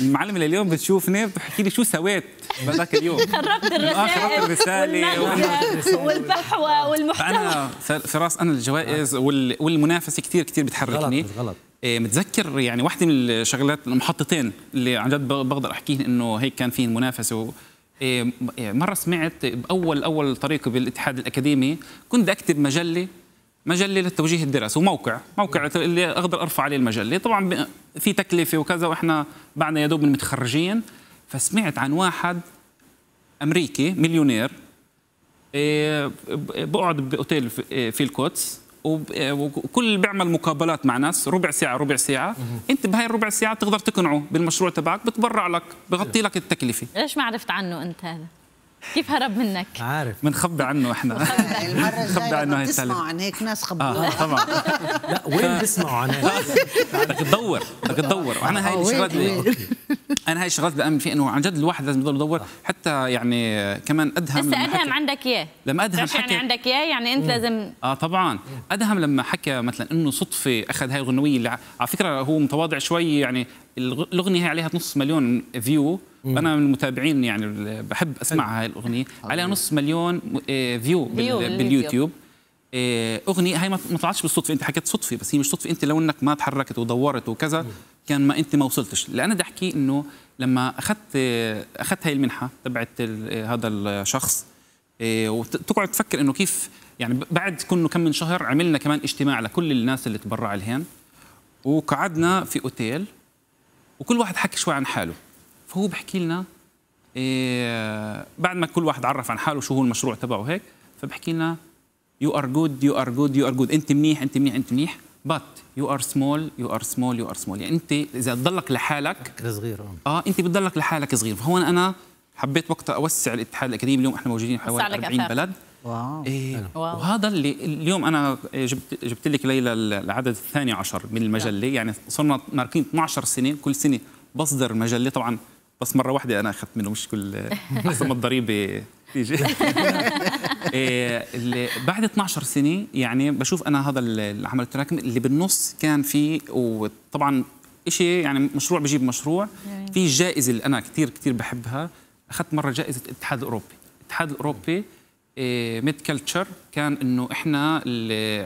المعلم لليوم اليوم بتشوفني بحكي لي شو سويت بذاك اليوم خربت آه، الرسائل والفحوى والمحتوى انا فراس انا الجوائز والمنافسه كثير كثير بتحركني غلط غلط إيه، متذكر يعني واحده من الشغلات المحطتين اللي عن جد بقدر احكيه انه هيك كان فيه منافسه و... إيه، إيه، مره سمعت باول اول طريقه بالاتحاد الاكاديمي كنت اكتب مجله مجله للتوجيه الدراسي وموقع موقع نعم. اللي اقدر ارفع عليه المجله طبعا في تكلفه وكذا واحنا بعدنا يا دوب من متخرجين فسمعت عن واحد امريكي مليونير إيه، بقعد باوتيل في القدس إيه، إيه، وكل اللي بيعمل مقابلات مع ناس ربع ساعه ربع ساعه انت بهاي الربع ساعه بتقدر تقنعه بالمشروع تبعك بتبرع لك بغطي لك التكلفه ليش ما عرفت عنه انت هذا كيف هرب منك؟ عارف بنخبي عنه احنا المره الجايه عنه هي بتسمعوا عن هيك ناس خبوا آه طبعا لا وين بيسمعوا عن هيك؟ بدك تدور بدك تدور وانا هاي آه، الشغلات انا هاي الشغلات بامن فيها انه عن جد الواحد لازم يضل يدور حتى يعني كمان ادهم لسه ادهم عندك اياه لما ادهم يعني حكى يعني عندك اياه يعني انت لازم اه طبعا ادهم لما حكى مثلا انه صدفه اخذ هاي الغنويه اللي على فكره هو متواضع شوي يعني الاغنيه هي عليها نص مليون فيو انا من المتابعين يعني بحب اسمع هاي الاغنيه عليها نص مليون آه، فيو باليوتيوب آه، اغنيه هاي ما طلعتش بالصدفه انت حكيت صدفه بس هي مش صدفه انت لو انك ما تحركت ودورت وكذا كان ما انت ما وصلتش اللي انا بدي احكي انه لما اخذت آه، اخذت هاي المنحه تبعت هذا الشخص وتقعد تفكر انه كيف يعني بعد كنا كم من شهر عملنا كمان اجتماع لكل الناس اللي تبرع لهن وقعدنا في اوتيل وكل واحد حكى شوي عن حاله فهو بحكي لنا إيه بعد ما كل واحد عرف عن حاله شو هو المشروع تبعه هيك فبحكي لنا يو ار جود يو ار جود يو ار جود انت منيح انت منيح انت منيح بات يو ار سمول يو ار سمول يو ار سمول يعني انت اذا تضلك لحالك صغير آه. اه انت بتضلك لحالك صغير فهون انا حبيت وقتها اوسع الاتحاد الاكاديمي اليوم احنا موجودين حوالي 40 أثار. بلد واو. إيه واو. وهذا اللي اليوم انا إيه، جبت جبت لك ليلى العدد الثاني عشر من المجله نعم. يعني صرنا ماركين 12 سنه كل سنه بصدر مجله طبعا بس مره واحده انا اخذت منه مش كل احسن ما الضريبه تيجي إيه، بعد 12 سنه يعني بشوف انا هذا العمل التراكم اللي بالنص كان فيه وطبعا شيء يعني مشروع بجيب مشروع في جائزه اللي انا كثير كثير بحبها اخذت مره جائزه الاتحاد الاوروبي الاتحاد الاوروبي ميد إيه، كلتشر كان انه احنا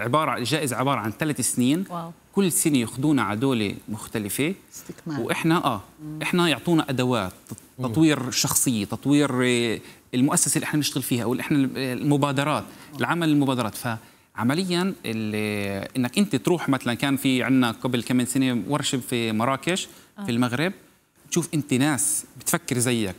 عباره الجائزه عباره عن ثلاث سنين واو. كل سنه ياخذونا على دوله مختلفه استكمال واحنا اه احنا يعطونا ادوات تطوير شخصيه تطوير آه، المؤسسه اللي احنا نشتغل فيها او احنا آه، المبادرات العمل المبادرات فعمليا انك انت تروح مثلا كان في عندنا قبل كم سنه ورشه في مراكش في آه. المغرب تشوف انت ناس بتفكر زيك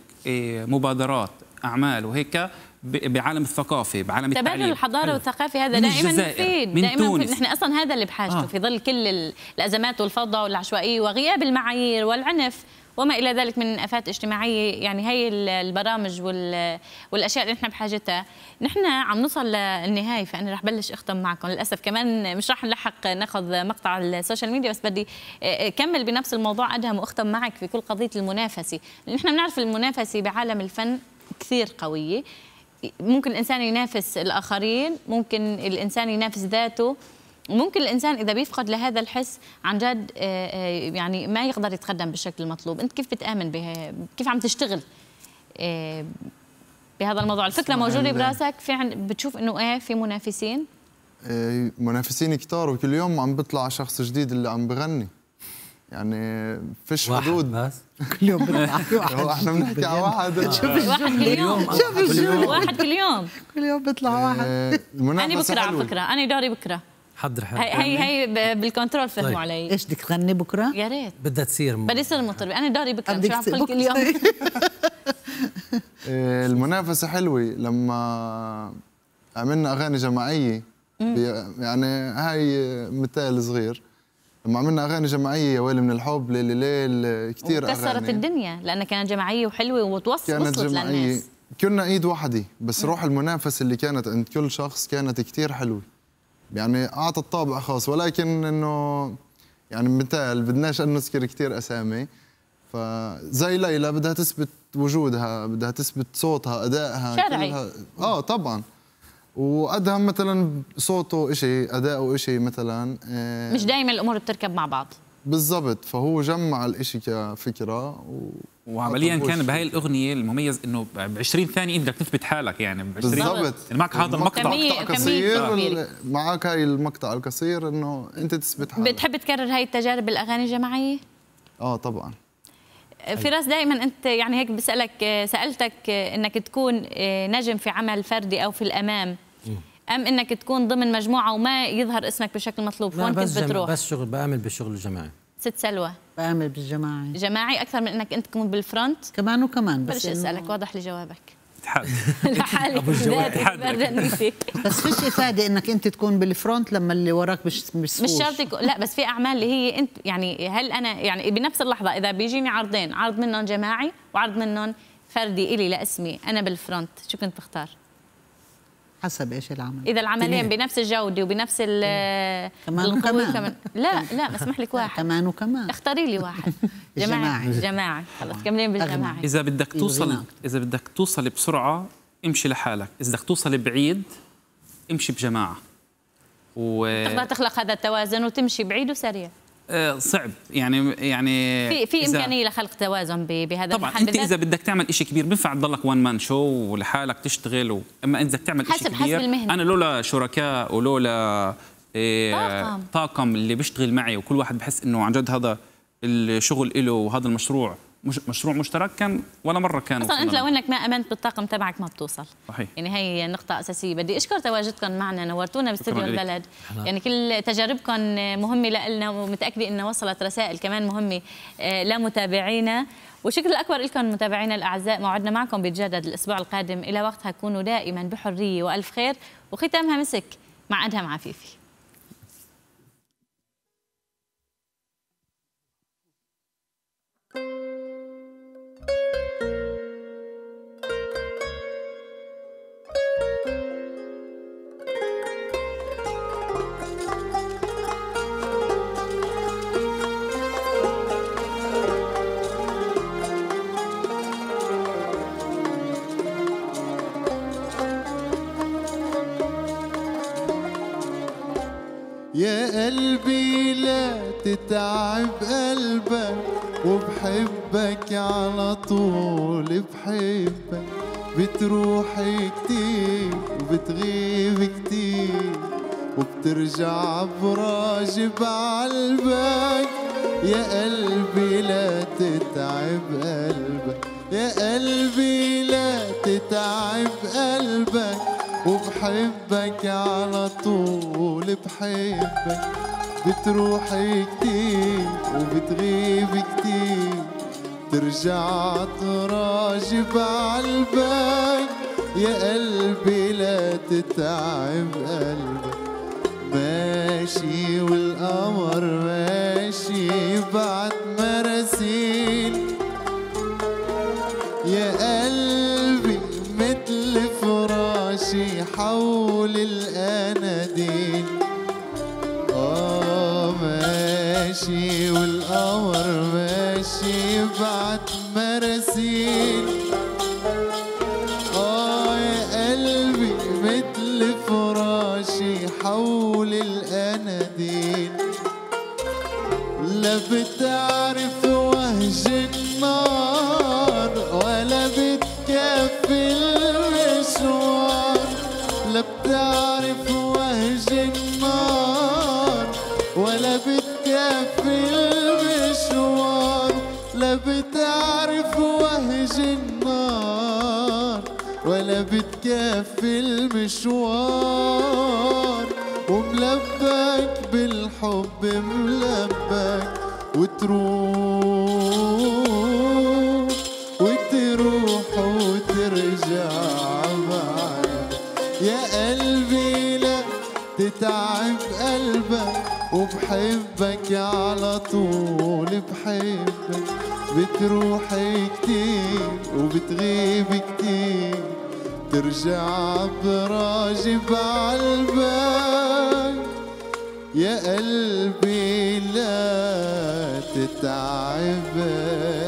مبادرات اعمال وهيك بعالم الثقافه بعالم تبادل التعليم تبادل الحضاره والثقافه هذا دائما مفيد دائما مفيد نحن اصلا هذا اللي بحاجته آه. في ظل كل الازمات والفوضى والعشوائيه وغياب المعايير والعنف وما الى ذلك من افات اجتماعيه يعني هي البرامج والاشياء اللي نحن بحاجتها نحن عم نوصل للنهايه فانا رح بلش اختم معكم للاسف كمان مش رح نلحق ناخذ مقطع السوشيال ميديا بس بدي آه، آه، كمل بنفس الموضوع ادهم واختم معك في كل قضيه المنافسه نحن بنعرف المنافسه بعالم الفن كثير قويه ممكن الانسان ينافس الاخرين ممكن الانسان ينافس ذاته ممكن الانسان اذا بيفقد لهذا الحس عن جد آه، آه، يعني ما يقدر يتقدم بالشكل المطلوب انت كيف بتامن بها كيف عم تشتغل آه، بهذا الموضوع الفكره موجوده براسك في عن بتشوف انه ايه في منافسين منافسين كتار وكل يوم عم بيطلع شخص جديد اللي عم بغني يعني فيش حدود بس كل يوم بنحكي واحد احنا بنحكي على واحد آه. شوف الجمله شوف الجمله واحد كل يوم كل يوم بيطلع آه، واحد انا بكره على فكره انا دوري بكره حضر حالك هي هي بالكنترول فهموا طيب. علي ايش بدك تغني بكره؟ يا ريت بدها تصير بدي اصير مطربة انا داري بكره شو عم كل يوم المنافسة حلوة لما عملنا اغاني جماعية يعني هاي مثال صغير لما عملنا اغاني جماعيه يا ويلي من الحب ليل ليل كثير اغاني كسرت الدنيا لانها كانت جماعيه وحلوه وتوصلت كانت جماعية. للناس كنا ايد وحده بس روح المنافسه اللي كانت عند كل شخص كانت كثير حلوه يعني اعطت طابع خاص ولكن انه يعني مثال بدناش ان نذكر كثير اسامي فزي ليلى بدها تثبت وجودها بدها تثبت صوتها ادائها شرعي كلها. اه طبعا وادهم مثلا صوته شيء اداؤه شيء مثلا آه، مش دائما الامور بتركب مع بعض بالضبط فهو جمع الإشي كفكره و... وعمليا كان بهاي الاغنيه المميز انه ب 20 ثانيه انت بدك تثبت حالك يعني ب 20 بالضبط يعني معك هذا المقطع مقطع قصير معك هاي المقطع القصير انه انت تثبت حالك بتحب تكرر هاي التجارب الاغاني الجماعيه؟ اه طبعا آه، فراس دائما انت يعني هيك بسالك آه، سالتك انك تكون نجم في عمل فردي او في الامام ام انك تكون ضمن مجموعه وما يظهر اسمك بشكل مطلوب هون كنت بتروح بس شغل بعمل بالشغل الجماعي ست سلوى بعمل بالجماعي جماعي اكثر من انك انت تكون بالفرونت كمان وكمان بس اسالك واضح لي جوابك لحالك بس فيش افاده انك انت تكون بالفرونت لما اللي وراك مش مش مش شرط يكون لا بس في اعمال اللي هي انت يعني هل انا يعني بنفس اللحظه اذا بيجيني عرضين عرض منهم جماعي وعرض منهم فردي الي لاسمي انا بالفرونت شو كنت بختار؟ حسب ايش العمل اذا العملين بنفس الجوده وبنفس ال كمان وكمان كمان. لا لا اسمح لك واحد كمان وكمان اختاري لي واحد جماعي جماعي خلص كملين بالجماعي اذا بدك إيه، توصل اذا بدك توصل بسرعه امشي لحالك اذا بدك توصل بعيد امشي بجماعه و... تقدر تخلق هذا التوازن وتمشي بعيد وسريع آه، صعب يعني يعني في في امكانيه لخلق توازن بهذا طبعا انت اذا بدك تعمل شيء كبير بينفع تضلك وان مان شو ولحالك تشتغل و... اما اذا بدك تعمل شيء كبير حسب المهنة. انا لولا شركاء ولولا إيه، طاقم. طاقم اللي بيشتغل معي وكل واحد بحس انه عن جد هذا الشغل له وهذا المشروع مش مشروع مشترك كان ولا مره كان اصلا انت لو انك ما امنت بالطاقم تبعك ما بتوصل صحيح يعني هي نقطه اساسيه بدي اشكر تواجدكم معنا نورتونا باستديو البلد يعني كل تجاربكم مهمه لنا ومتاكده انه وصلت رسائل كمان مهمه آه، لمتابعينا والشكر الاكبر لكم متابعينا الاعزاء موعدنا معكم بيتجدد الاسبوع القادم الى وقتها كونوا دائما بحريه والف خير وختامها مسك مع ادهم عفيفي يا قلبي لا تتعب قلبك وبحبك على طول بحبك بتروح كتير وبتغيب كتير وبترجع براج بعلبك يا قلبي لا تتعب قلبك يا قلبي لا تتعب قلبك وبحبك على طول بحبك بتروح كتير وبتغيب كتير ترجع تراجع عالبك يا قلبي لا تتعب قلبك ماشي والقمر ماشي بعد مراسيل يا قلبي امشي حول الاناديل اه ماشي بتكفي المشوار وملبك بالحب ملبك وتروح وتروح وترجع معي يا قلبي لا تتعب قلبك وبحبك على طول بحبك بتروحي كتير وبتغيبي كتير ترجع براجي بعلبك يا قلبي لا تتعبك